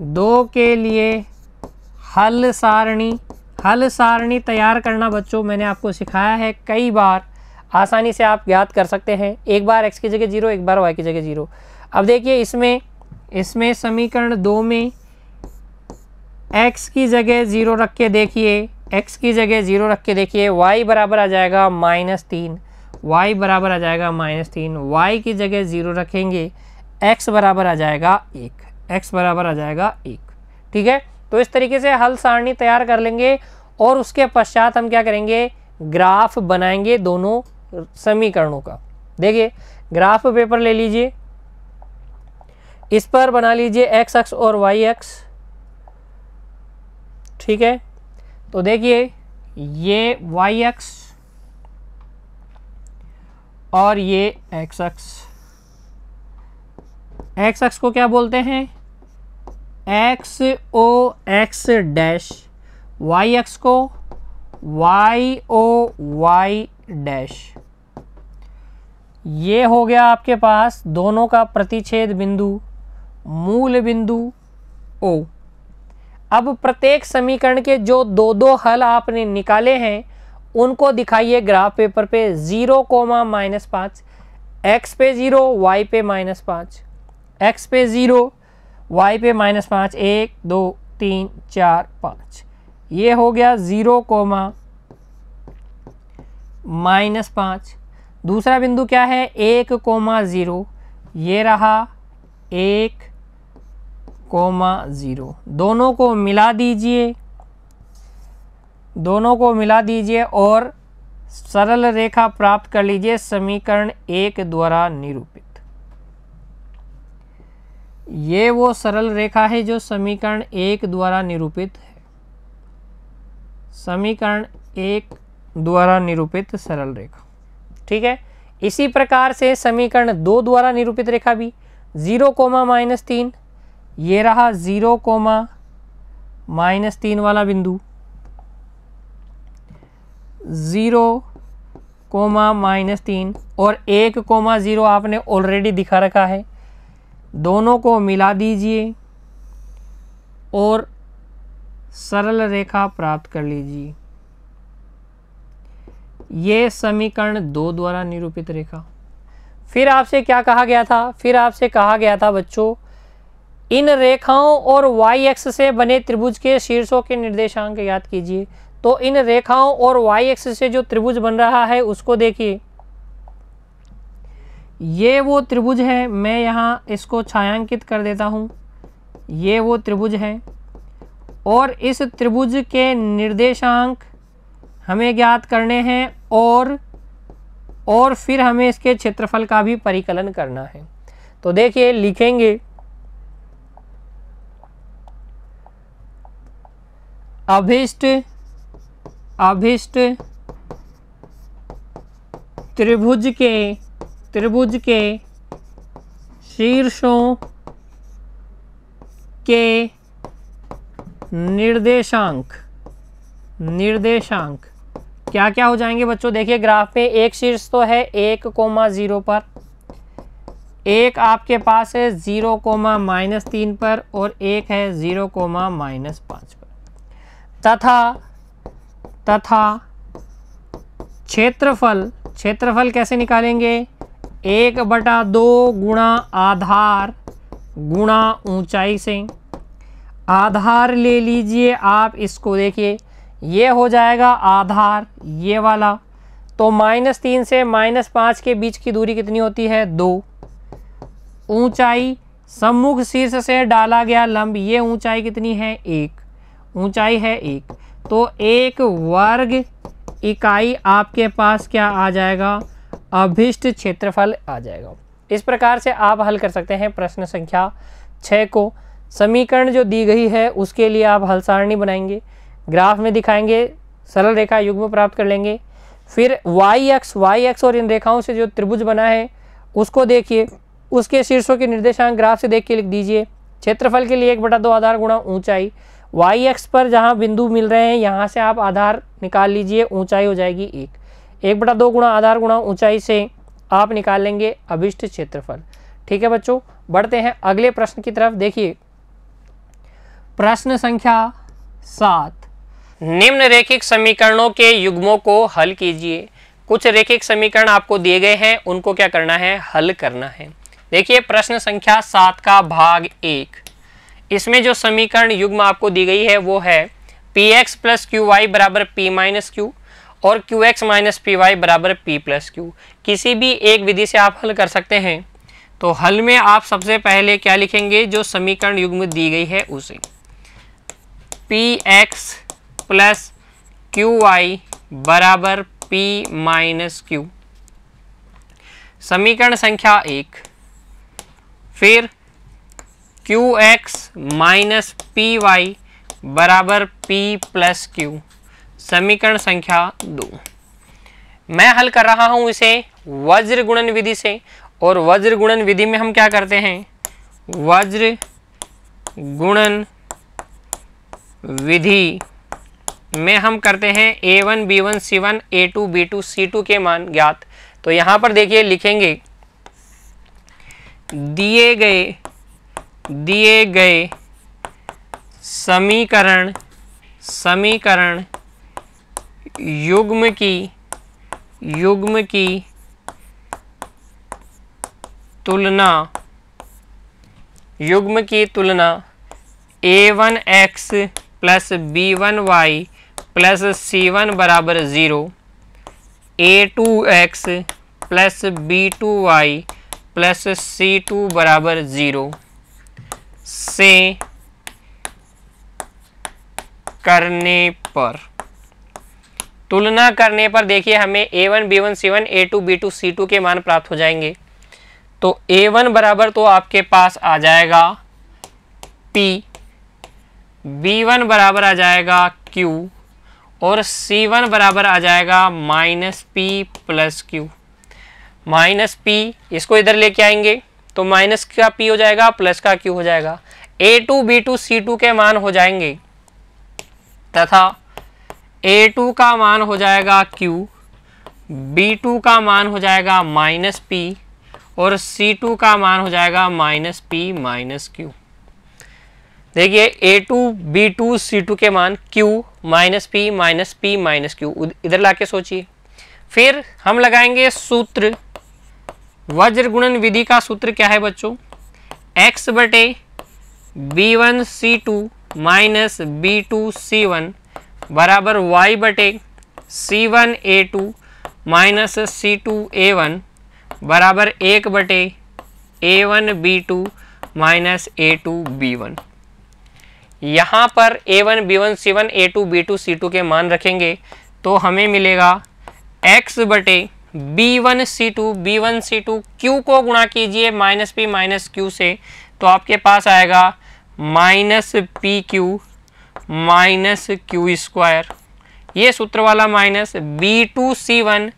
दो के लिए हल सारणी हल सारणी तैयार करना बच्चों मैंने आपको सिखाया है कई बार आसानी से आप ज्ञात कर सकते हैं एक बार एक्स की जगह जीरो एक बार वाई की जगह जीरो अब देखिए इसमें इसमें समीकरण दो में एक्स की जगह ज़ीरो रख के देखिए एक्स की जगह ज़ीरो रख के देखिए वाई बराबर आ जाएगा माइनस तीन वाई बराबर आ जाएगा माइनस तीन वाई की जगह ज़ीरो रखेंगे एक्स बराबर आ जाएगा एक एक्स बराबर आ जाएगा एक ठीक है तो इस तरीके से हल सारणी तैयार कर लेंगे और उसके पश्चात हम क्या करेंगे ग्राफ बनाएंगे दोनों समीकरणों का देखिए ग्राफ पेपर ले लीजिए इस पर बना लीजिए एक्स एक्स और वाई एक्स ठीक है तो देखिए ये वाई एक्स और ये एक्स एक्स एक्स एक्स को क्या बोलते हैं X O X dash Y X को वाई ओ वाई डैश ये हो गया आपके पास दोनों का प्रतिच्छेद बिंदु मूल बिंदु ओ अब प्रत्येक समीकरण के जो दो दो हल आपने निकाले हैं उनको दिखाइए ग्राफ पेपर पे ज़ीरो कोमा माइनस पाँच एक्स पे ज़ीरो वाई पे माइनस पाँच एक्स पे ज़ीरो वाई पे माइनस पाँच एक दो तीन चार पाँच ये हो गया ज़ीरो कोमा माइनस पाँच दूसरा बिंदु क्या है एक कोमा ज़ीरो ये रहा एक कोमा ज़ीरो दोनों को मिला दीजिए दोनों को मिला दीजिए और सरल रेखा प्राप्त कर लीजिए समीकरण एक द्वारा निरूपित ये वो सरल रेखा है जो समीकरण एक द्वारा निरूपित है समीकरण एक द्वारा निरूपित सरल रेखा ठीक है इसी प्रकार से समीकरण दो द्वारा निरूपित रेखा भी जीरो कोमा माइनस तीन ये रहा जीरो कोमा माइनस तीन वाला बिंदु ज़ीरो कोमा माइनस तीन और एक कोमा ज़ीरो आपने ऑलरेडी दिखा रखा है दोनों को मिला दीजिए और सरल रेखा प्राप्त कर लीजिए ये समीकरण दो द्वारा निरूपित रेखा फिर आपसे क्या कहा गया था फिर आपसे कहा गया था बच्चों इन रेखाओं और वाई एक्स से बने त्रिभुज के शीर्षों के निर्देशांक याद कीजिए तो इन रेखाओं और वाई एक्स से जो त्रिभुज बन रहा है उसको देखिए ये वो त्रिभुज है मैं यहाँ इसको छायांकित कर देता हूँ ये वो त्रिभुज है और इस त्रिभुज के निर्देशांक हमें ज्ञात करने हैं और और फिर हमें इसके क्षेत्रफल का भी परिकलन करना है तो देखिए लिखेंगे अभिष्ट अभिष्ट त्रिभुज के त्रिभुज के शीर्षों के निर्देशांक निर्देशांक क्या क्या हो जाएंगे बच्चों देखिए ग्राफ में एक शीर्ष तो है एक कोमा जीरो पर एक आपके पास है जीरो कोमा माइनस तीन पर और एक है जीरो कोमा माइनस पाँच पर तथा तथा क्षेत्रफल क्षेत्रफल कैसे निकालेंगे एक बटा दो गुणा आधार गुणा ऊंचाई से आधार ले लीजिए आप इसको देखिए ये हो जाएगा आधार ये वाला तो माइनस तीन से माइनस पाँच के बीच की दूरी कितनी होती है दो ऊंचाई सम्मुख शीर्ष से डाला गया लंब ये ऊंचाई कितनी है एक ऊंचाई है एक तो एक वर्ग इकाई आपके पास क्या आ जाएगा अभिष्ट क्षेत्रफल आ जाएगा इस प्रकार से आप हल कर सकते हैं प्रश्न संख्या छः को समीकरण जो दी गई है उसके लिए आप हल सारणी बनाएंगे ग्राफ में दिखाएंगे सरल रेखा युग्म प्राप्त कर लेंगे फिर वाई एक्स वाई एक्स और इन रेखाओं से जो त्रिभुज बना है उसको देखिए उसके शीर्षों के निर्देशांक ग्राफ से देख के लिख दीजिए क्षेत्रफल के लिए एक बटा दो आधार गुणा ऊंचाई वाई एक्स पर जहां बिंदु मिल रहे हैं यहां से आप आधार निकाल लीजिए ऊंचाई हो जाएगी एक एक बटा दो गुणा आधार गुणा ऊंचाई से आप निकाल लेंगे अभिष्ट क्षेत्रफल ठीक है बच्चों बढ़ते हैं अगले प्रश्न की तरफ देखिए प्रश्न संख्या सात निम्न रेखिक समीकरणों के युग्मों को हल कीजिए कुछ रेखिक समीकरण आपको दिए गए हैं उनको क्या करना है हल करना है देखिए प्रश्न संख्या सात का भाग एक इसमें जो समीकरण युग्म आपको दी गई है वो है P X plus Q Y बराबर पी माइनस क्यू और Q X minus P Y बराबर पी प्लस क्यू किसी भी एक विधि से आप हल कर सकते हैं तो हल में आप सबसे पहले क्या लिखेंगे जो समीकरण युग्म दी गई है उसे P X plus Q I बराबर पी माइनस क्यू समीकरण संख्या एक फिर Q X minus P Y बराबर पी प्लस क्यू समीकरण संख्या दो मैं हल कर रहा हूं इसे वज्र गुणन विधि से और वज्र गुणन विधि में हम क्या करते हैं वज्र गुणन विधि में हम करते हैं A one B one C one A two B two C two के मान ज्ञात तो यहां पर देखिए लिखेंगे दिए गए दिए गए समीकरण समीकरण युग्म की युग्म की तुलना युग्म की तुलना a one x plus b one y plus c one बराबर zero a two x plus b two y plus c two बराबर ज़ीरो से करने पर तुलना करने पर देखिए हमें a one B one C one A two B two C two के मान प्राप्त हो जाएंगे तो ए वन बराबर तो आपके पास आ जाएगा पी बी वन बराबर आ जाएगा क्यू और C1 बराबर आ जाएगा minus p plus q minus p इसको इधर लेके आएंगे तो माइनस का पी हो जाएगा प्लस का क्यू हो जाएगा a two B two C two के मान हो जाएंगे तथा ए टू का मान हो जाएगा क्यू बी टू का मान हो जाएगा माइनस पी और सी टू का मान हो जाएगा माइनस पी माइनस क्यू देखिए a two B two C two के मान q minus p minus p minus q इधर ला के सोचिए फिर हम लगाएंगे सूत्र वज्र गुणन विधि का सूत्र क्या है बच्चों एक्स बटे b one c two minus b two c one बराबर वाई बटे c one A two minus c two a one बराबर एक बटे a one b two minus a two b one यहाँ पर a one B one C one A two B two C two के मान रखेंगे तो हमें मिलेगा एक्स बटे b one c two b one c two q को गुणा कीजिए माइनस पी माइनस क्यू से तो आपके पास आएगा minus p q minus q square ये सूत्र वाला minus b two c one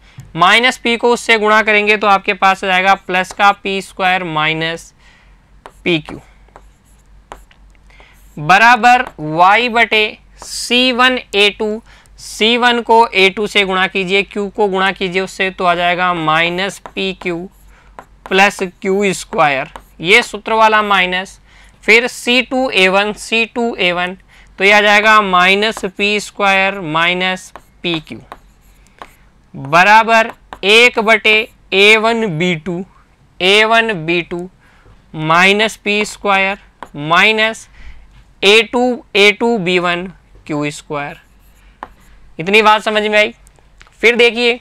minus p को उससे गुणा करेंगे तो आपके पास आएगा प्लस का p square minus p q बराबर y बटे सी वन ए टू सी वन को ए टू से गुणा कीजिए q को गुणा कीजिए उससे तो आ जाएगा minus p q plus q square ये सूत्र वाला माइनस फिर c two a one c two a one तो यह आ जाएगा minus p square minus p q बराबर एक बटे a one b two a one b two minus p square minus a two a two b one q square इतनी बात समझ में आई फिर देखिए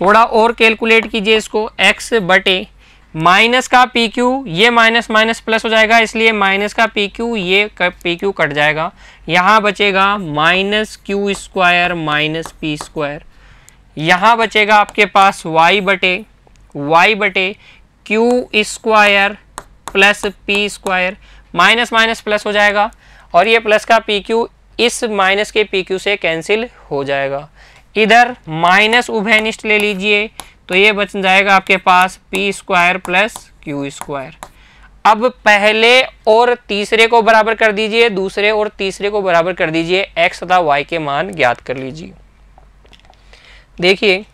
थोड़ा और कैलकुलेट कीजिए इसको एक्स बटे माइनस का पी क्यू ये माइनस माइनस प्लस हो जाएगा इसलिए माइनस का पी क्यू ये पी क्यू कट जाएगा यहाँ बचेगा minus q square minus p square यहाँ बचेगा आपके पास वाई बटे वाई बटे q square plus p square minus minus plus हो जाएगा और ये प्लस का पी क्यू इस माइनस के पी क्यू से कैंसिल हो जाएगा इधर माइनस उभयनिष्ठ ले लीजिए तो ये बच जाएगा आपके पास p square plus q square अब पहले और तीसरे को बराबर कर दीजिए दूसरे और तीसरे को बराबर कर दीजिए एक्स तथा वाई के मान ज्ञात कर लीजिए देखिए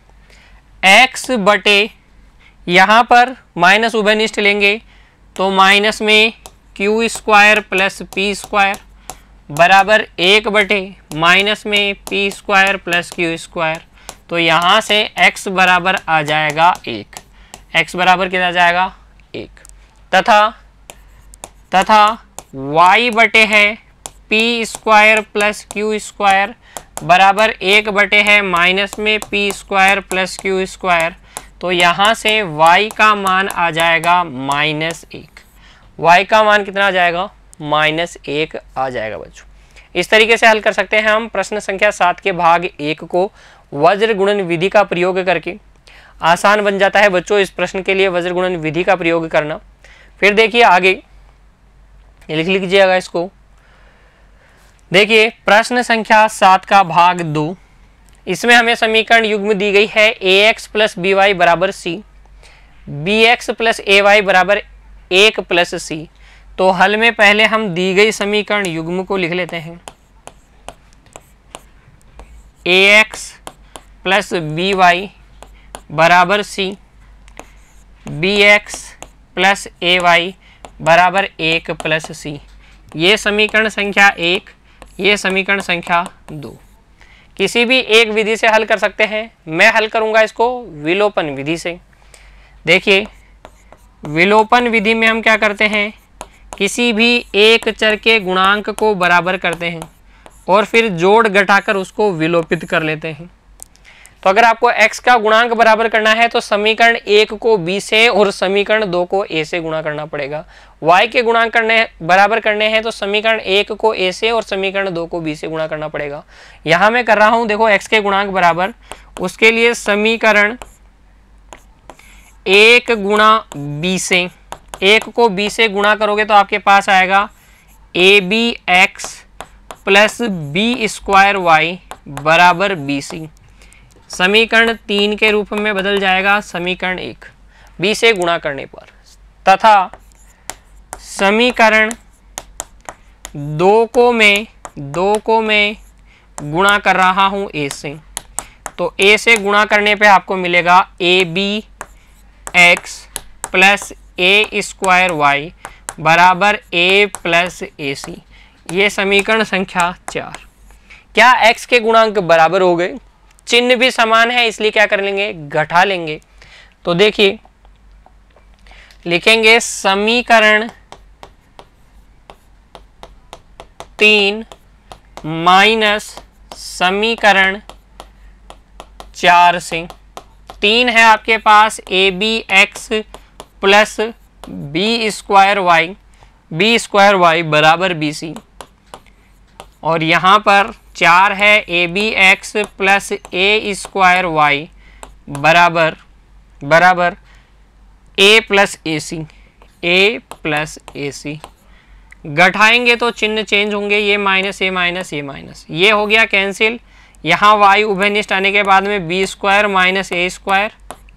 एक्स बटे यहाँ पर माइनस उभयनिष्ठ लेंगे तो माइनस में q square plus p square बराबर एक बटे माइनस में p square plus q square तो यहाँ से x बराबर आ जाएगा एक x बराबर कितना जाएगा एक तथा तथा y बटे है p square plus q square बराबर एक बटे है माइनस में p square plus q square तो यहाँ से y का मान आ जाएगा माइनस एक y का मान कितना आ जाएगा माइनस एक आ जाएगा बच्चों इस तरीके से हल कर सकते हैं हम प्रश्न संख्या सात के भाग एक को वज्र गुणन विधि का प्रयोग करके आसान बन जाता है बच्चों इस प्रश्न के लिए वज्र गुणन विधि का प्रयोग करना फिर देखिए आगे लिख लीजिएगा इसको देखिए प्रश्न संख्या सात का भाग दो इसमें हमें समीकरण युग्म दी गई है a x plus B Y बराबर c b x plus a y बराबर एक प्लस सी तो हल में पहले हम दी गई समीकरण युग्म को लिख लेते हैं a x plus B Y बराबर c b x plus a y बराबर एक प्लस सी ये समीकरण संख्या एक ये समीकरण संख्या दो किसी भी एक विधि से हल कर सकते हैं मैं हल करूंगा इसको विलोपन विधि से देखिए विलोपन विधि में हम क्या करते हैं किसी भी एक चर के गुणांक को बराबर करते हैं और फिर जोड़ घटाकर उसको विलोपित कर लेते हैं तो अगर आपको x का गुणांक बराबर करना है तो समीकरण एक को b से और समीकरण दो को a से गुणा करना पड़ेगा y के गुणांक करने बराबर करने हैं तो समीकरण एक को a से और समीकरण दो को b से गुणा करना पड़ेगा यहाँ मैं कर रहा हूँ देखो x के गुणांक बराबर उसके लिए समीकरण एक गुणा बी से एक को बी से गुणा करोगे तो आपके पास आएगा a b x plus b square y बराबर बी सी समीकरण तीन के रूप में बदल जाएगा समीकरण एक बी से गुणा करने पर तथा समीकरण दो को मैं दो को मैं गुणा कर रहा हूँ ए से तो ए से गुणा करने पे आपको मिलेगा a b x plus A square y बराबर ए प्लस ए सी ये समीकरण संख्या चार क्या x के गुणांक बराबर हो गए चिन्ह भी समान है इसलिए क्या कर लेंगे घटा लेंगे तो देखिए लिखेंगे समीकरण तीन माइनस समीकरण चार से तीन है आपके पास a b x plus b square y b square y बराबर बी सी और यहाँ पर चार है a b x plus A square y बराबर बराबर a plus a c a plus a सी घटाएंगे तो चिन्ह चेंज होंगे ये minus a minus a minus ये हो गया कैंसिल यहाँ वाई उभयनिष्ठ आने के बाद में b square minus a square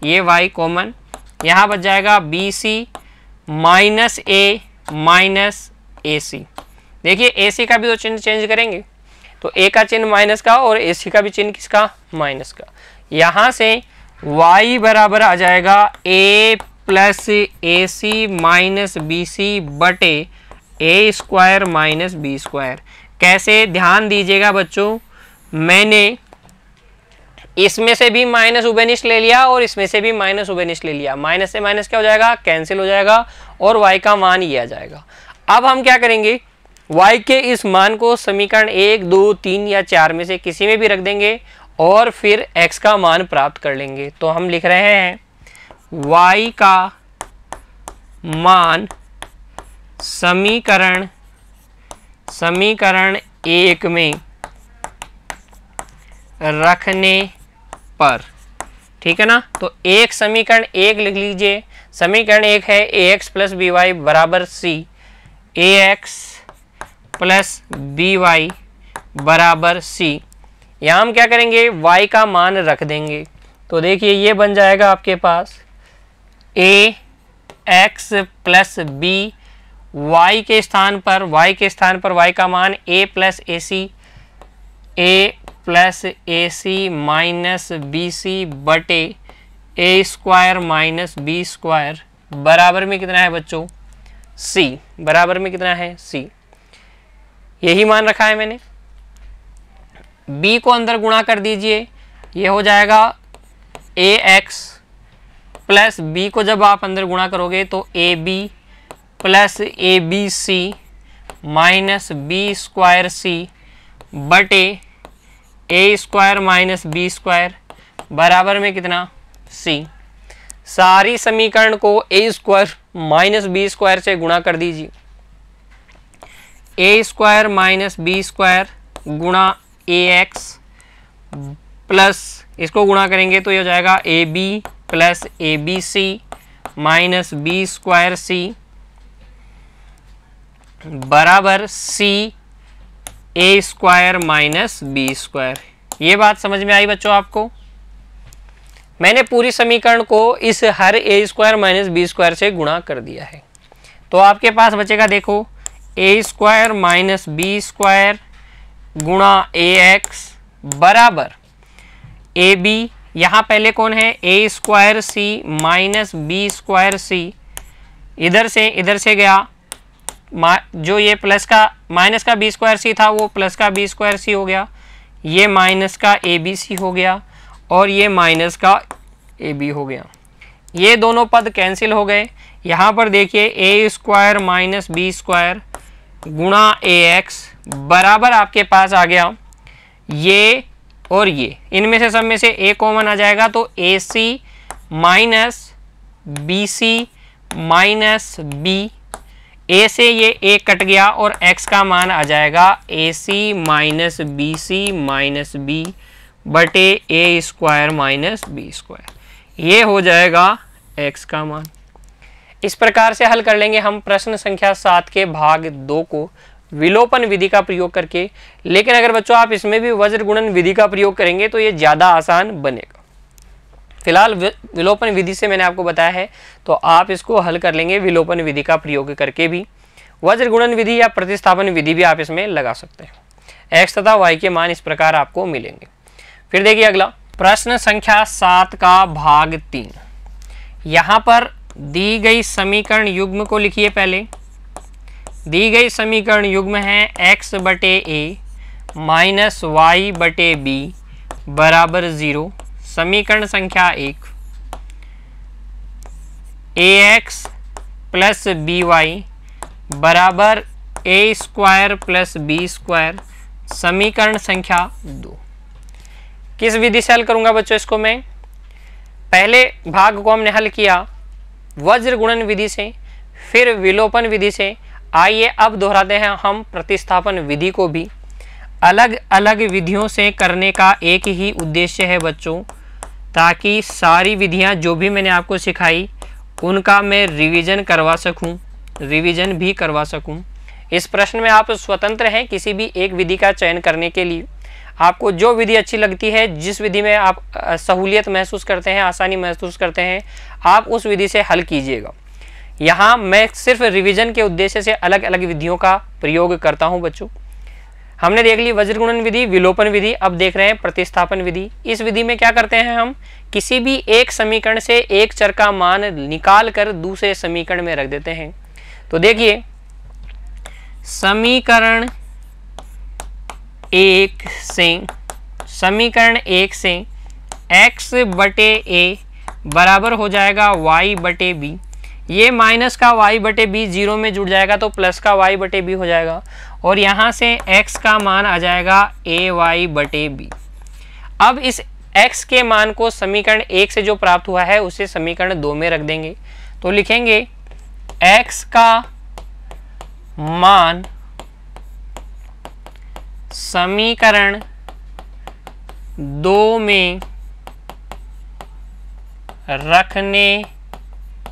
ये वाई कॉमन यहाँ बच जाएगा b c minus a minus a c देखिए ए सी का भी तो चिन्ह चेंज करेंगे तो ए का चिन्ह माइनस का और ए सी का भी चिन्ह किसका माइनस का यहाँ से y बराबर आ जाएगा a plus a c minus b c बटे a square minus B square कैसे ध्यान दीजिएगा बच्चों मैंने इसमें से भी माइनस उबेनिश ले लिया और इसमें से भी माइनस उबेनिश ले लिया माइनस से माइनस क्या हो जाएगा कैंसिल हो जाएगा और वाई का मान ये आ जाएगा अब हम क्या करेंगे वाई के इस मान को समीकरण एक दो तीन या चार में से किसी में भी रख देंगे और फिर एक्स का मान प्राप्त कर लेंगे तो हम लिख रहे हैं वाई का मान समीकरण समीकरण एक में रखने पर ठीक है ना तो एक समीकरण एक लिख लीजिए समीकरण एक है a x plus B Y बराबर c a x plus B Y बराबर सी यहाँ हम क्या करेंगे y का मान रख देंगे तो देखिए ये बन जाएगा आपके पास a x plus B y के स्थान पर y के स्थान पर y का मान a plus a c a plus a c minus b c बटे a square minus B square बराबर में कितना है बच्चों सी बराबर में कितना है सी यही मान रखा है मैंने बी को अंदर गुणा कर दीजिए ये हो जाएगा ए एक्स प्लस बी को जब आप अंदर गुणा करोगे तो a b plus a b c minus B square c बटे a square minus B square बराबर में कितना सी सारी समीकरण को a square minus B square से गुणा कर दीजिए a square minus B square गुणा ए एक्स प्लस इसको गुणा करेंगे तो ये हो जाएगा a b plus a b c minus B square c बराबर c a square minus B square ये बात समझ में आई बच्चों आपको मैंने पूरी समीकरण को इस हर a square minus B square से गुणा कर दिया है तो आपके पास बचेगा देखो a square minus B square गुणा ए एक्स बराबर ए बी यहाँ पहले कौन है a square c minus B square c इधर से इधर से गया जो ये प्लस का माइनस का बी स्क्वायर सी था वो प्लस का बी स्क्वायर सी हो गया ये माइनस का ए बी सी हो गया और ये माइनस का ए बी हो गया ये दोनों पद कैंसिल हो गए यहाँ पर देखिए a square minus B square गुणा ए एक्स बराबर आपके पास आ गया ये और ये इनमें से सब में से ए कॉमन आ जाएगा तो a c minus b c minus b a से ये ए कट गया और एक्स का मान आ जाएगा a c minus b c minus b बटे a square minus B square ये हो जाएगा एक्स का मान इस प्रकार से हल कर लेंगे हम प्रश्न संख्या सात के भाग दो को विलोपन विधि का प्रयोग करके लेकिन अगर बच्चों आप इसमें भी वज्र गुणन विधि का प्रयोग करेंगे तो ये ज़्यादा आसान बनेगा फिलहाल विलोपन विधि से मैंने आपको बताया है तो आप इसको हल कर लेंगे विलोपन विधि का प्रयोग करके भी वज्र गुणन विधि या प्रतिस्थापन विधि भी आप इसमें लगा सकते हैं एक्स तथा वाई के मान इस प्रकार आपको मिलेंगे फिर देखिए अगला प्रश्न संख्या सात का भाग तीन यहाँ पर दी गई समीकरण युग्म को लिखिए पहले दी गई समीकरण युग्म है एक्स बटे ए माइनस वाई बटे बी बराबर ज़ीरो समीकरण संख्या एक a x plus B Y बराबर ए स्क्वायर प्लस बी स्क्वायर समीकरण संख्या दो किस विधि से हल करूंगा बच्चों इसको मैं पहले भाग को हमने हल किया वज्र गुणन विधि से फिर विलोपन विधि से आइए अब दोहराते हैं हम प्रतिस्थापन विधि को भी अलग अलग विधियों से करने का एक ही उद्देश्य है बच्चों ताकि सारी विधियाँ जो भी मैंने आपको सिखाई उनका मैं रिवीजन करवा सकूं, रिवीजन भी करवा सकूं। इस प्रश्न में आप स्वतंत्र हैं किसी भी एक विधि का चयन करने के लिए आपको जो विधि अच्छी लगती है जिस विधि में आप सहूलियत महसूस करते हैं आसानी महसूस करते हैं आप उस विधि से हल कीजिएगा यहाँ मैं सिर्फ रिवीजन के उद्देश्य से अलग अलग विधियों का प्रयोग करता हूँ बच्चों हमने देख ली वज्रगुणन विधि विलोपन विधि अब देख रहे हैं प्रतिस्थापन विधि इस विधि में क्या करते हैं हम किसी भी एक समीकरण से एक चर का मान निकाल कर दूसरे समीकरण में रख देते हैं तो देखिए समीकरण एक से समीकरण एक से x बटे ए बराबर हो जाएगा y बटे बी ये माइनस का y बटे बी जीरो में जुड़ जाएगा तो प्लस का y बटे बी हो जाएगा और यहाँ से x का मान आ जाएगा ए वाई बटे बी अब इस x के मान को समीकरण एक से जो प्राप्त हुआ है उसे समीकरण दो में रख देंगे तो लिखेंगे x का मान समीकरण दो में रखने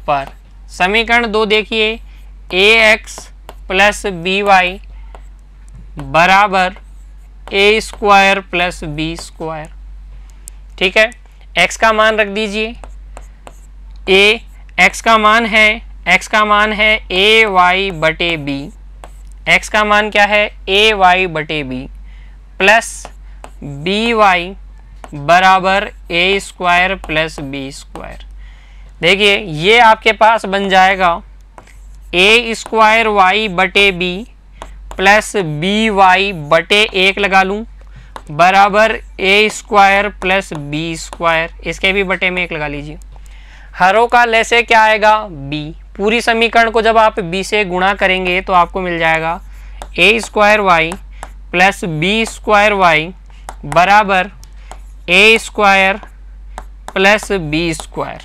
पर समीकरण दो देखिए a x plus B Y बराबर ए स्क्वायर प्लस बी स्क्वायर ठीक है एक्स का मान रख दीजिए ए एक्स का मान है एक्स का मान है ए वाई बटे बी एक्स का मान क्या है ए वाई बटे बी प्लस बी वाई बराबर ए स्क्वायर प्लस बी स्क्वायर देखिए ये आपके पास बन जाएगा ए स्क्वायर वाई बटे बी प्लस बी वाई बटे एक लगा लूँ बराबर ए स्क्वायर प्लस बी स्क्वायर इसके भी बटे में एक लगा लीजिए हरों का लेसे क्या आएगा बी पूरी समीकरण को जब आप बी से गुणा करेंगे तो आपको मिल जाएगा a square y plus b square y बराबर ए square plus b square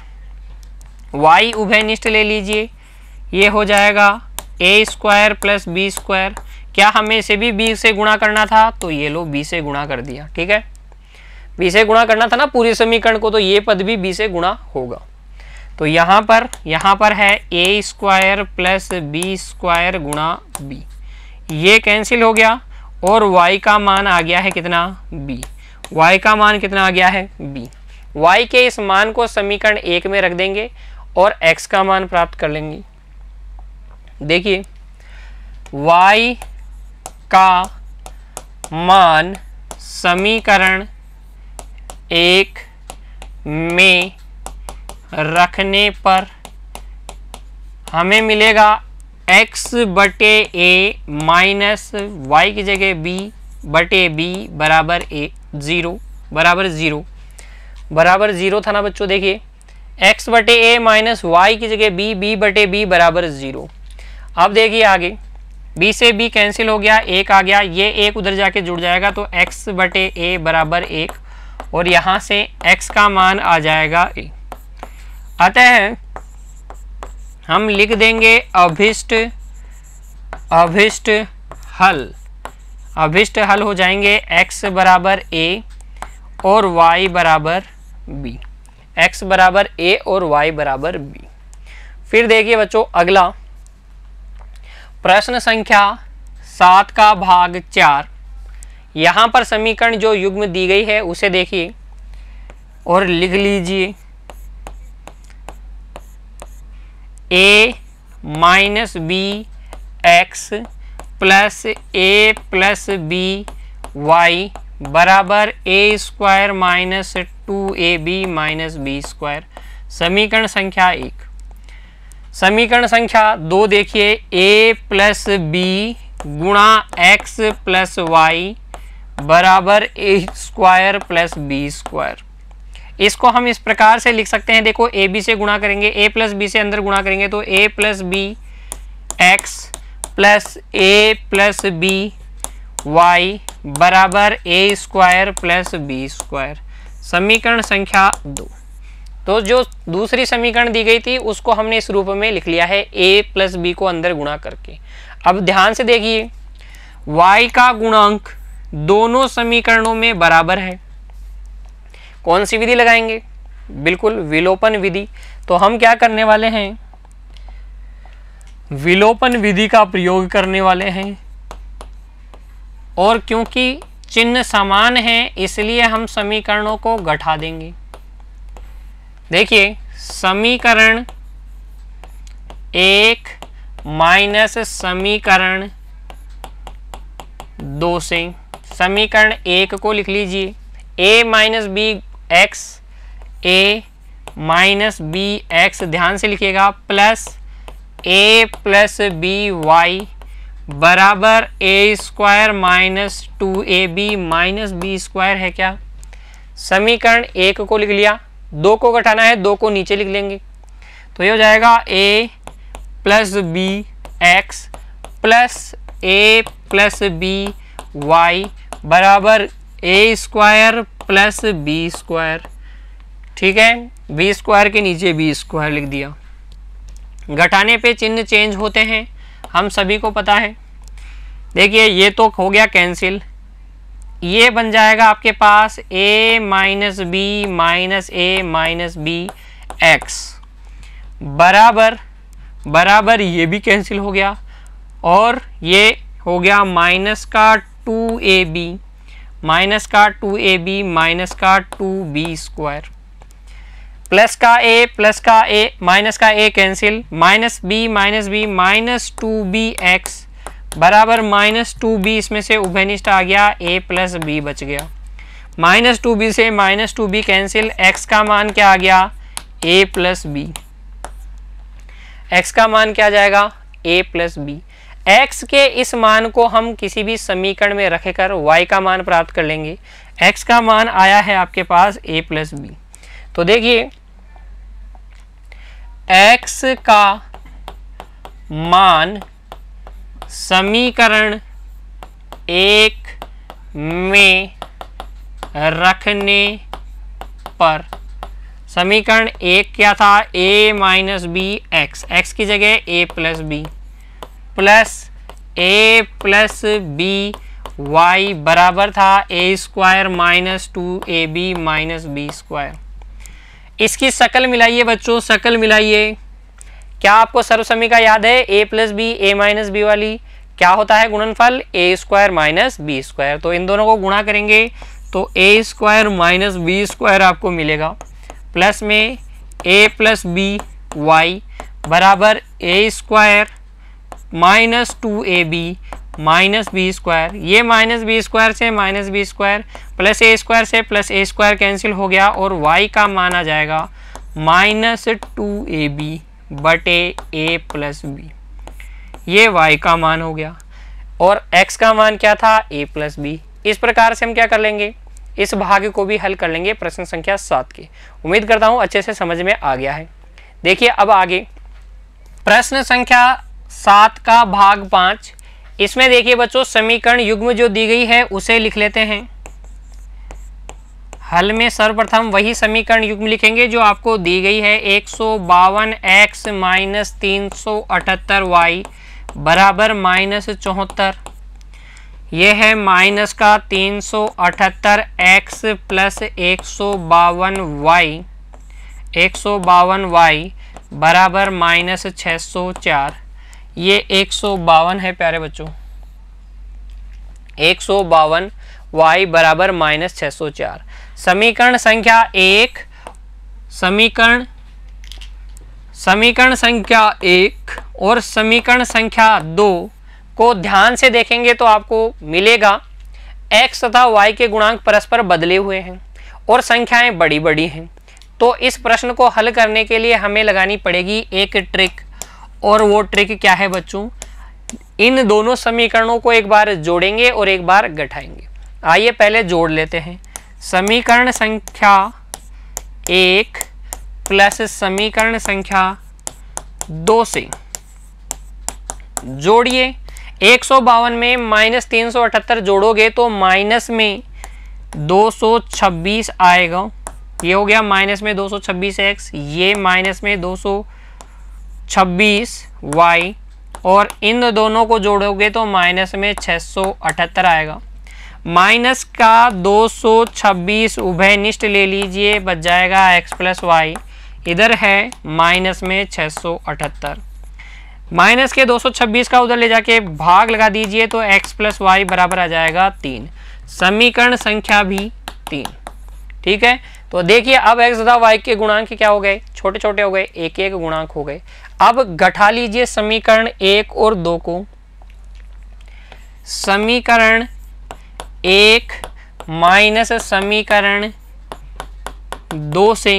y उभयनिष्ठ ले लीजिए ये हो जाएगा a square plus b square क्या हमें इसे भी बी से गुणा करना था तो ये लो बी से गुणा कर दिया ठीक है बी से गुणा करना था ना पूरे समीकरण को तो ये पद भी बी से गुणा होगा तो यहां पर यहां पर है a square plus b square गुणा बी ये कैंसिल हो गया और y का मान आ गया है कितना b y का मान कितना आ गया है b y के इस मान को समीकरण एक में रख देंगे और x का मान प्राप्त कर लेंगे देखिए y का मान समीकरण एक में रखने पर हमें मिलेगा x बटे ए माइनस वाई की जगह b बटे बी बराबर ए ज़ीरो बराबर ज़ीरो बराबर ज़ीरो था ना बच्चों देखिए x बटे ए माइनस वाई की जगह b b बटे बी बराबर ज़ीरो अब देखिए आगे बी से बी कैंसिल हो गया एक आ गया ये एक उधर जाके जुड़ जाएगा तो एक्स बटे ए बराबर एक और यहाँ से एक्स का मान आ जाएगा ए अतः हम लिख देंगे अभिष्ट अभिष्ट हल अभिष्ट हल हो जाएंगे x बराबर ए और y बराबर बी एक्स बराबर ए और y बराबर बी फिर देखिए बच्चों अगला प्रश्न संख्या सात का भाग चार यहाँ पर समीकरण जो युग्म दी गई है उसे देखिए और लिख लीजिए a minus b x plus a plus B Y बराबर ए square minus two A B minus B square समीकरण संख्या एक समीकरण संख्या दो देखिए ए प्लस बी गुणा एक्स प्लस वाई बराबर ए स्क्वायर प्लस बी स्क्वायर इसको हम इस प्रकार से लिख सकते हैं देखो ए बी से गुणा करेंगे ए प्लस बी से अंदर गुणा करेंगे तो a plus b x plus a plus B Y बराबर ए स्क्वायर प्लस बी स्क्वायर समीकरण संख्या दो तो जो दूसरी समीकरण दी गई थी उसको हमने इस रूप में लिख लिया है ए प्लस बी को अंदर गुणा करके अब ध्यान से देखिए y का गुणांक दोनों समीकरणों में बराबर है कौन सी विधि लगाएंगे बिल्कुल विलोपन विधि तो हम क्या करने वाले हैं विलोपन विधि का प्रयोग करने वाले हैं और क्योंकि चिन्ह समान है इसलिए हम समीकरणों को घटा देंगे देखिए समीकरण एक माइनस समीकरण दो से समीकरण एक को लिख लीजिए a minus b x a minus b x ध्यान से लिखिएगा plus a plus B Y बराबर ए square minus two A B minus B square है क्या समीकरण एक को लिख लिया दो को घटाना है दो को नीचे लिख लेंगे तो ये हो जाएगा a plus b x plus a plus B Y बराबर ए स्क्वायर प्लस बी स्क्वायर ठीक है बी स्क्वायर के नीचे बी स्क्वायर लिख दिया घटाने पे चिन्ह चेंज होते हैं हम सभी को पता है देखिए ये तो हो गया कैंसिल ये बन जाएगा आपके पास a minus b minus a minus b x बराबर बराबर ये भी कैंसिल हो गया और ये हो गया माइनस का टू ए बी माइनस का टू ए बी माइनस का टू बी स्क्वायर प्लस का ए प्लस का ए माइनस का a cancel minus b minus b minus two b x बराबर माइनस टू बी इसमें से उभयनिष्ठ आ गया ए प्लस बी बच गया माइनस टू बी से minus two b cancel x का मान क्या आ गया ए प्लस बी एक्स का मान क्या जाएगा ए प्लस बी एक्स के इस मान को हम किसी भी समीकरण में रखकर वाई का मान प्राप्त कर लेंगे एक्स का मान आया है आपके पास ए प्लस बी तो देखिए एक्स का मान समीकरण एक में रखने पर समीकरण एक क्या था a minus b x x की जगह a plus b plus a plus B Y बराबर था a square minus two A B minus B square इसकी शकल मिलाइए बच्चों शकल मिलाइए क्या आपको सर्वसमी का याद है A plus B A minus B वाली क्या होता है गुणनफल A square minus B square तो इन दोनों को गुणा करेंगे तो A square minus B square आपको मिलेगा प्लस में ए प्लस बी वाई बराबर ए square minus two A B minus B square ये माइनस बी स्क्वायर से माइनस बी स्क्वायर प्लस ए स्क्वायर से प्लस ए स्क्वायर कैंसिल हो गया और वाई का माना जाएगा माइनस टू ए बी बटे ए प्लस बी ये y का मान हो गया और x का मान क्या था a प्लस बी इस प्रकार से हम क्या कर लेंगे इस भाग को भी हल कर लेंगे प्रश्न संख्या सात के उम्मीद करता हूँ अच्छे से समझ में आ गया है देखिए अब आगे प्रश्न संख्या सात का भाग पाँच इसमें देखिए बच्चों समीकरण युग्म जो दी गई है उसे लिख लेते हैं हल में सर्वप्रथम वही समीकरण युग्म लिखेंगे जो आपको दी गई है एक सौ बावन एक्स माइनस तीन सौ अठहत्तर वाई बराबर माइनस चौहत्तर यह है माइनस का तीन सौ अठहत्तर एक्स प्लस एक सौ बावन वाई एक सौ बावन वाई बराबर माइनस छः सौ चार ये एक सौ बावन है प्यारे बच्चों एक सौ बावन वाई बराबर माइनस छः सौ चार समीकरण संख्या एक समीकरण समीकरण संख्या एक और समीकरण संख्या दो को ध्यान से देखेंगे तो आपको मिलेगा x तथा y के गुणांक परस्पर बदले हुए हैं और संख्याएं बड़ी बड़ी हैं तो इस प्रश्न को हल करने के लिए हमें लगानी पड़ेगी एक ट्रिक और वो ट्रिक क्या है बच्चों इन दोनों समीकरणों को एक बार जोड़ेंगे और एक बार घटाएंगे आइए पहले जोड़ लेते हैं समीकरण संख्या एक प्लस समीकरण संख्या दो से जोड़िए एक में माइनस तीन जोड़ोगे तो माइनस में 226 आएगा ये हो गया माइनस में 226 एक्स ये माइनस में 226 वाई और इन दोनों को जोड़ोगे तो माइनस में 678 आएगा माइनस का 226 उभय ले लीजिए बच जाएगा x प्लस वाई इधर है माइनस में 678 माइनस के 226 का उधर ले जाके भाग लगा दीजिए तो x प्लस वाई बराबर आ जाएगा तीन समीकरण संख्या भी तीन ठीक है तो देखिए अब x तथा y के गुणांक क्या हो गए छोटे छोटे हो गए एक एक गुणांक हो गए अब गठा लीजिए समीकरण एक और दो को समीकरण एक माइनस समीकरण दो से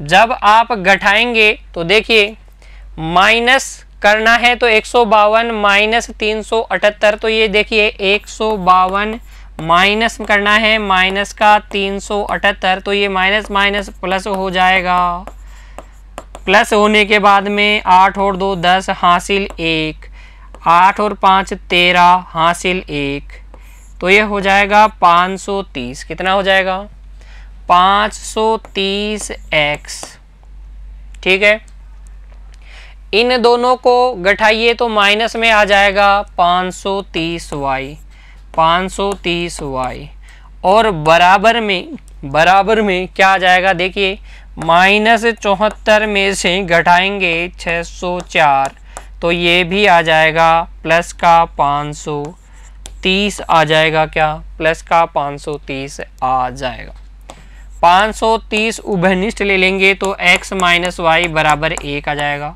जब आप घटाएंगे तो देखिए माइनस करना है तो एक सौ बावन माइनस तीन सौ अठहत्तर तो ये देखिए एक सौ बावन माइनस करना है माइनस का तीन सौ अठहत्तर तो ये माइनस माइनस प्लस हो जाएगा प्लस होने के बाद में आठ और दो दस हासिल एक आठ और पाँच तेरह हासिल एक तो ये हो जाएगा 530 कितना हो जाएगा 530x एक्स ठीक है इन दोनों को गठाइए तो माइनस में आ जाएगा 530y वाई वाई और बराबर में बराबर में क्या आ जाएगा देखिए माइनस चौहत्तर में से घटाएंगे 604 तो ये भी आ जाएगा प्लस का तीस आ जाएगा क्या प्लस का पाँच सौ तीस आ जाएगा पाँच सौ तीस उभनिष्ठ ले लेंगे तो x माइनस वाई बराबर एक आ जाएगा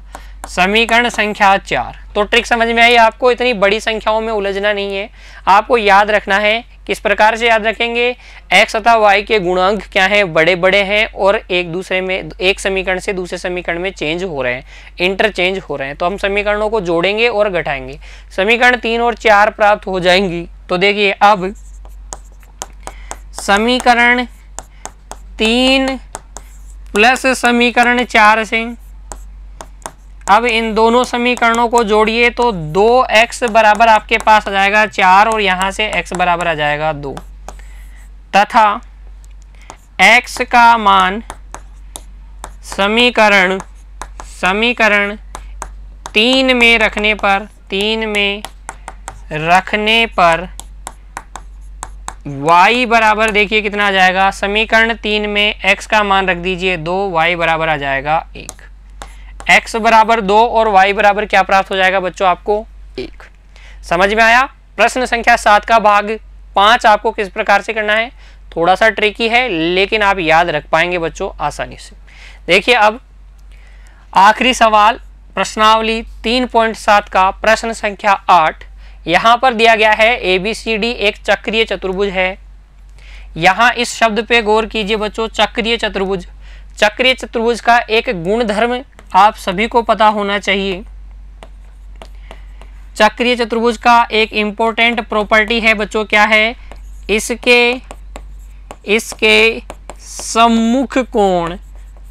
समीकरण संख्या चार तो ट्रिक समझ में आई आपको इतनी बड़ी संख्याओं में उलझना नहीं है आपको याद रखना है किस प्रकार से याद रखेंगे x तथा y के गुणांक क्या हैं बड़े बड़े हैं और एक दूसरे में एक समीकरण से दूसरे समीकरण में चेंज हो रहे हैं इंटरचेंज हो रहे हैं तो हम समीकरणों को जोड़ेंगे और घटाएंगे समीकरण तीन और चार प्राप्त हो जाएंगी तो देखिए अब समीकरण तीन प्लस समीकरण चार से अब इन दोनों समीकरणों को जोड़िए तो दो एक्स बराबर आपके पास आ जाएगा चार और यहां से एक्स बराबर आ जाएगा दो तथा एक्स का मान समीकरण समीकरण तीन में रखने पर तीन में रखने पर y बराबर देखिए कितना आ जाएगा समीकरण तीन में x का मान रख दीजिए दो y बराबर आ जाएगा एक एक्स बराबर दो और वाई बराबर क्या प्राप्त हो जाएगा बच्चों आपको एक समझ में आया प्रश्न संख्या सात का भाग पांच आपको किस प्रकार से करना है थोड़ा सा ट्रिकी है लेकिन आप याद रख पाएंगे बच्चों आसानी से देखिए अब आखिरी सवाल प्रश्नावली 3.7 का प्रश्न संख्या 8 यहां पर दिया गया है ए बी सी डी एक चक्रीय चतुर्भुज है यहां इस शब्द पे गौर कीजिए बच्चों चक्रीय चतुर्भुज चक्रीय चतुर्भुज का एक गुणधर्म आप सभी को पता होना चाहिए चक्रीय चतुर्भुज का एक इम्पोर्टेंट प्रॉपर्टी है बच्चों क्या है इसके इसके सम्मुख कोण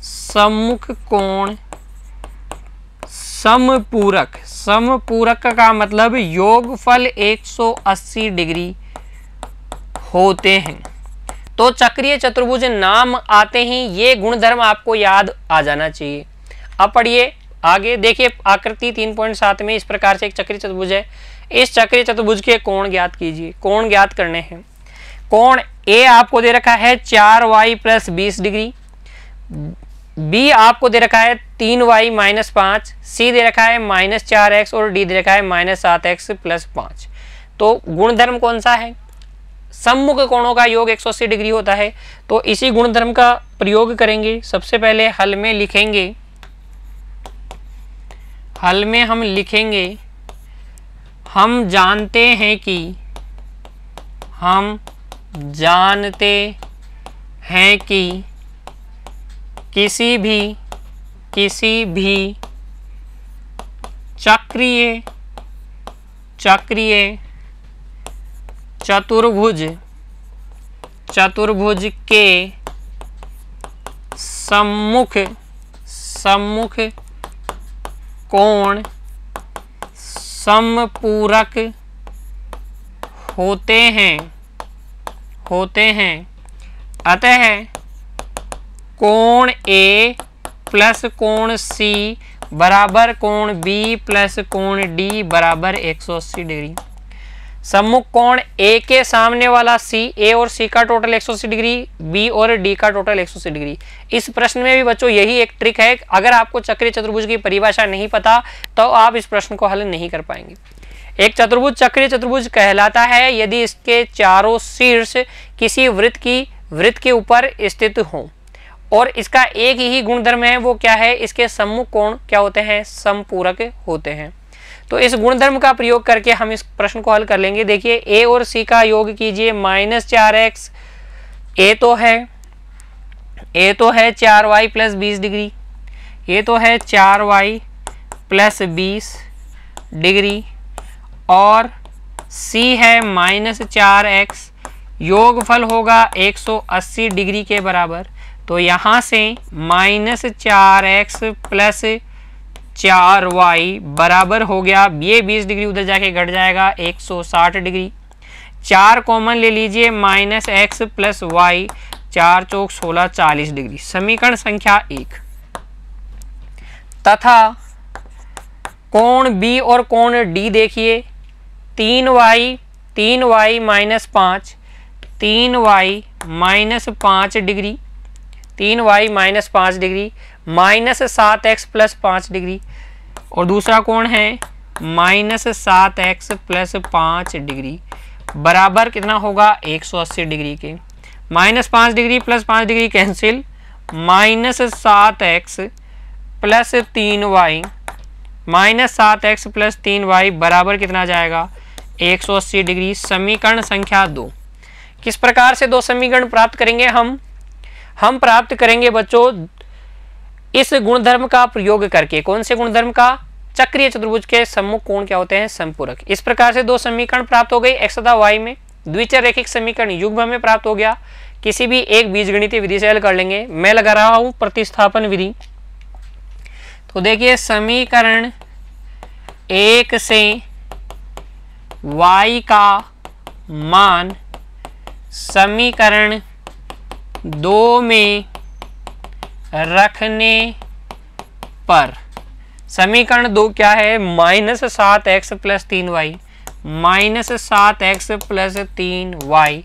सम्मुख कोण समपूरक समपूरक का मतलब योगफल 180 डिग्री होते हैं तो चक्रीय चतुर्भुज नाम आते ही ये गुणधर्म आपको याद आ जाना चाहिए अब पढ़िए आगे देखिए आकृति 3.7 में इस प्रकार से एक चक्री चतुर्भुज है इस चक्री चतुर्भुज के कोण ज्ञात कीजिए कोण ज्ञात करने हैं कोण ए आपको दे रखा है चार वाई प्लस बीस डिग्री बी आपको दे रखा है तीन वाई माइनस पाँच सी दे रखा है माइनस चार एक्स और डी दे रखा है माइनस सात एक्स प्लस पाँच तो गुणधर्म कौन सा है सम्मुख कोणों का योग 180 डिग्री होता है तो इसी गुणधर्म का प्रयोग करेंगे सबसे पहले हल में लिखेंगे हल में हम लिखेंगे हम जानते हैं कि हम जानते हैं कि किसी भी किसी भी चक्रीय चक्रीय चतुर्भुज चतुर्भुज के सम्मुख सम्मुख कोण समपूरक होते हैं होते हैं अतः है, कोण ए प्लस कोण सी बराबर कोण बी प्लस कोण डी बराबर 180 डिग्री सम्मुख कोण ए के सामने वाला सी ए और सी का टोटल 180 डिग्री बी और डी का टोटल 180 डिग्री इस प्रश्न में भी बच्चों यही एक ट्रिक है अगर आपको चक्रीय चतुर्भुज की परिभाषा नहीं पता तो आप इस प्रश्न को हल नहीं कर पाएंगे एक चतुर्भुज चक्रीय चतुर्भुज कहलाता है यदि इसके चारों शीर्ष किसी वृत्त की वृत्त के ऊपर स्थित हों और इसका एक ही गुणधर्म है वो क्या है इसके सम्मुख कोण क्या होते हैं समपूरक होते हैं तो इस गुणधर्म का प्रयोग करके हम इस प्रश्न को हल कर लेंगे देखिए ए और सी का योग कीजिए माइनस चार एक्स ए तो है ए तो है चार वाई प्लस बीस डिग्री ये तो है चार वाई प्लस बीस डिग्री और सी है माइनस चार एक्स फल होगा 180 डिग्री के बराबर तो यहाँ से माइनस चार एक्स प्लस चार वाई बराबर हो गया ये बीस डिग्री उधर जाके घट जाएगा एक सौ साठ डिग्री चार कॉमन ले लीजिए माइनस एक्स प्लस वाई चार चौक सोलह चालीस डिग्री समीकरण संख्या एक तथा कोण बी और कोण डी देखिए तीन वाई तीन वाई माइनस पाँच तीन वाई माइनस पाँच डिग्री तीन वाई माइनस पाँच डिग्री माइनस सात एक्स प्लस पाँच डिग्री और दूसरा कोण है माइनस सात एक्स प्लस पाँच डिग्री बराबर कितना होगा 180 डिग्री के माइनस पाँच डिग्री प्लस पाँच डिग्री कैंसिल माइनस सात एक्स प्लस तीन वाई माइनस सात एक्स प्लस तीन वाई बराबर कितना जाएगा 180 डिग्री समीकरण संख्या दो किस प्रकार से दो समीकरण प्राप्त करेंगे हम हम प्राप्त करेंगे बच्चों इस गुणधर्म का प्रयोग करके कौन से गुणधर्म का चक्रीय चतुर्भुज के सम्मुख कोण क्या होते हैं संपूरक इस प्रकार से दो समीकरण प्राप्त हो गई एक्स तथा वाई में द्विचर रेखिक समीकरण युग्म हमें प्राप्त हो गया किसी भी एक बीज गणितीय विधि से हल कर लेंगे मैं लगा रहा हूं प्रतिस्थापन विधि तो देखिए समीकरण एक से y का मान समीकरण दो में रखने पर समीकरण दो क्या है माइनस सात एक्स प्लस तीन वाई माइनस सात एक्स प्लस तीन वाई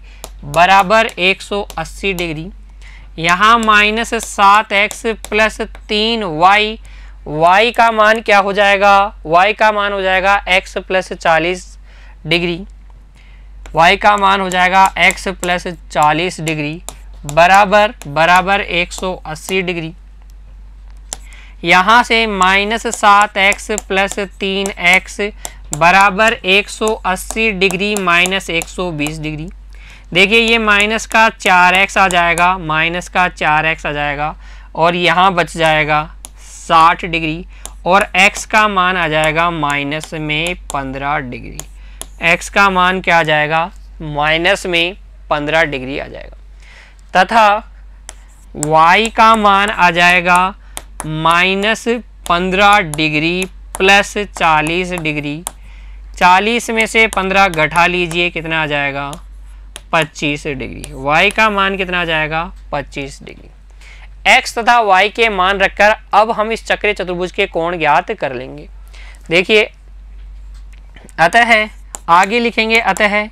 बराबर एक सौ अस्सी डिग्री यहाँ माइनस सात एक्स प्लस तीन वाई वाई का मान क्या हो जाएगा वाई का मान हो जाएगा एक्स प्लस चालीस डिग्री वाई का मान हो जाएगा एक्स प्लस चालीस डिग्री बराबर बराबर 180 डिग्री यहाँ से माइनस सात एक्स प्लस तीन एक्स बराबर 180 डिग्री माइनस 120 डिग्री देखिए ये माइनस का चार एक्स आ जाएगा माइनस का चार एक्स आ जाएगा और यहाँ बच जाएगा 60 डिग्री और x का मान आ जाएगा माइनस में 15 डिग्री x का मान क्या आ जाएगा माइनस में 15 डिग्री आ जाएगा तथा y का मान आ जाएगा माइनस पंद्रह डिग्री प्लस चालीस डिग्री चालीस में से पंद्रह घटा लीजिए कितना आ जाएगा पच्चीस डिग्री y का मान कितना आ जाएगा पच्चीस डिग्री x तथा y के मान रखकर अब हम इस चक्र चतुर्भुज के कोण ज्ञात कर लेंगे देखिए अतः है आगे लिखेंगे अतः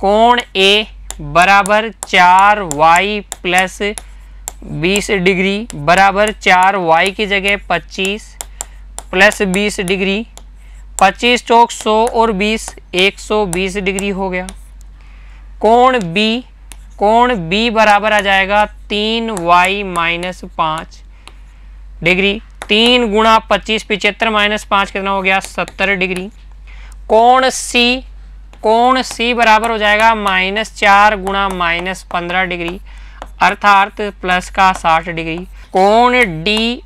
कोण ए बराबर चार वाई प्लस बीस डिग्री बराबर चार वाई की जगह पच्चीस प्लस बीस डिग्री पच्चीस चौक सौ और बीस एक सौ बीस डिग्री हो गया कोण बी कोण बी बराबर आ जाएगा तीन वाई माइनस पाँच डिग्री तीन गुणा पच्चीस पिचहत्तर माइनस पाँच कितना हो गया सत्तर डिग्री कोण सी कोण सी बराबर हो जाएगा माइनस चार गुणा माइनस पंद्रह डिग्री अर्थात प्लस का साठ डिग्री कोण डी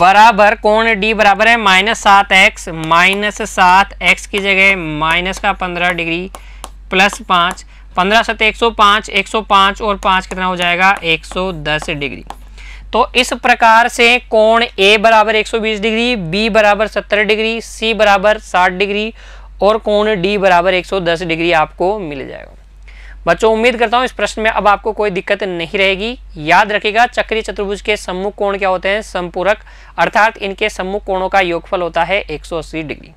बराबर कोण डी बराबर है माइनस सात एक्स माइनस सात एक्स की जगह माइनस का पंद्रह डिग्री प्लस पाँच पंद्रह सत एक सौ पाँच एक सौ पाँच और पाँच कितना हो जाएगा एक सौ दस डिग्री तो इस प्रकार से कोण ए बराबर एक सौ बीस डिग्री बी बराबर सत्तर डिग्री सी बराबर साठ डिग्री और कोण डी बराबर 110 डिग्री आपको मिल जाएगा बच्चों उम्मीद करता हूँ इस प्रश्न में अब आपको कोई दिक्कत नहीं रहेगी याद रखेगा चक्रीय चतुर्भुज के सम्मुख कोण क्या होते हैं संपूरक अर्थात इनके सम्मुख कोणों का योगफल होता है 180 डिग्री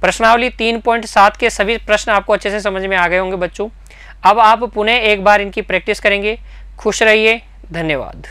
प्रश्नावली 3.7 के सभी प्रश्न आपको अच्छे से समझ में आ गए होंगे बच्चों अब आप पुनः एक बार इनकी प्रैक्टिस करेंगे खुश रहिए धन्यवाद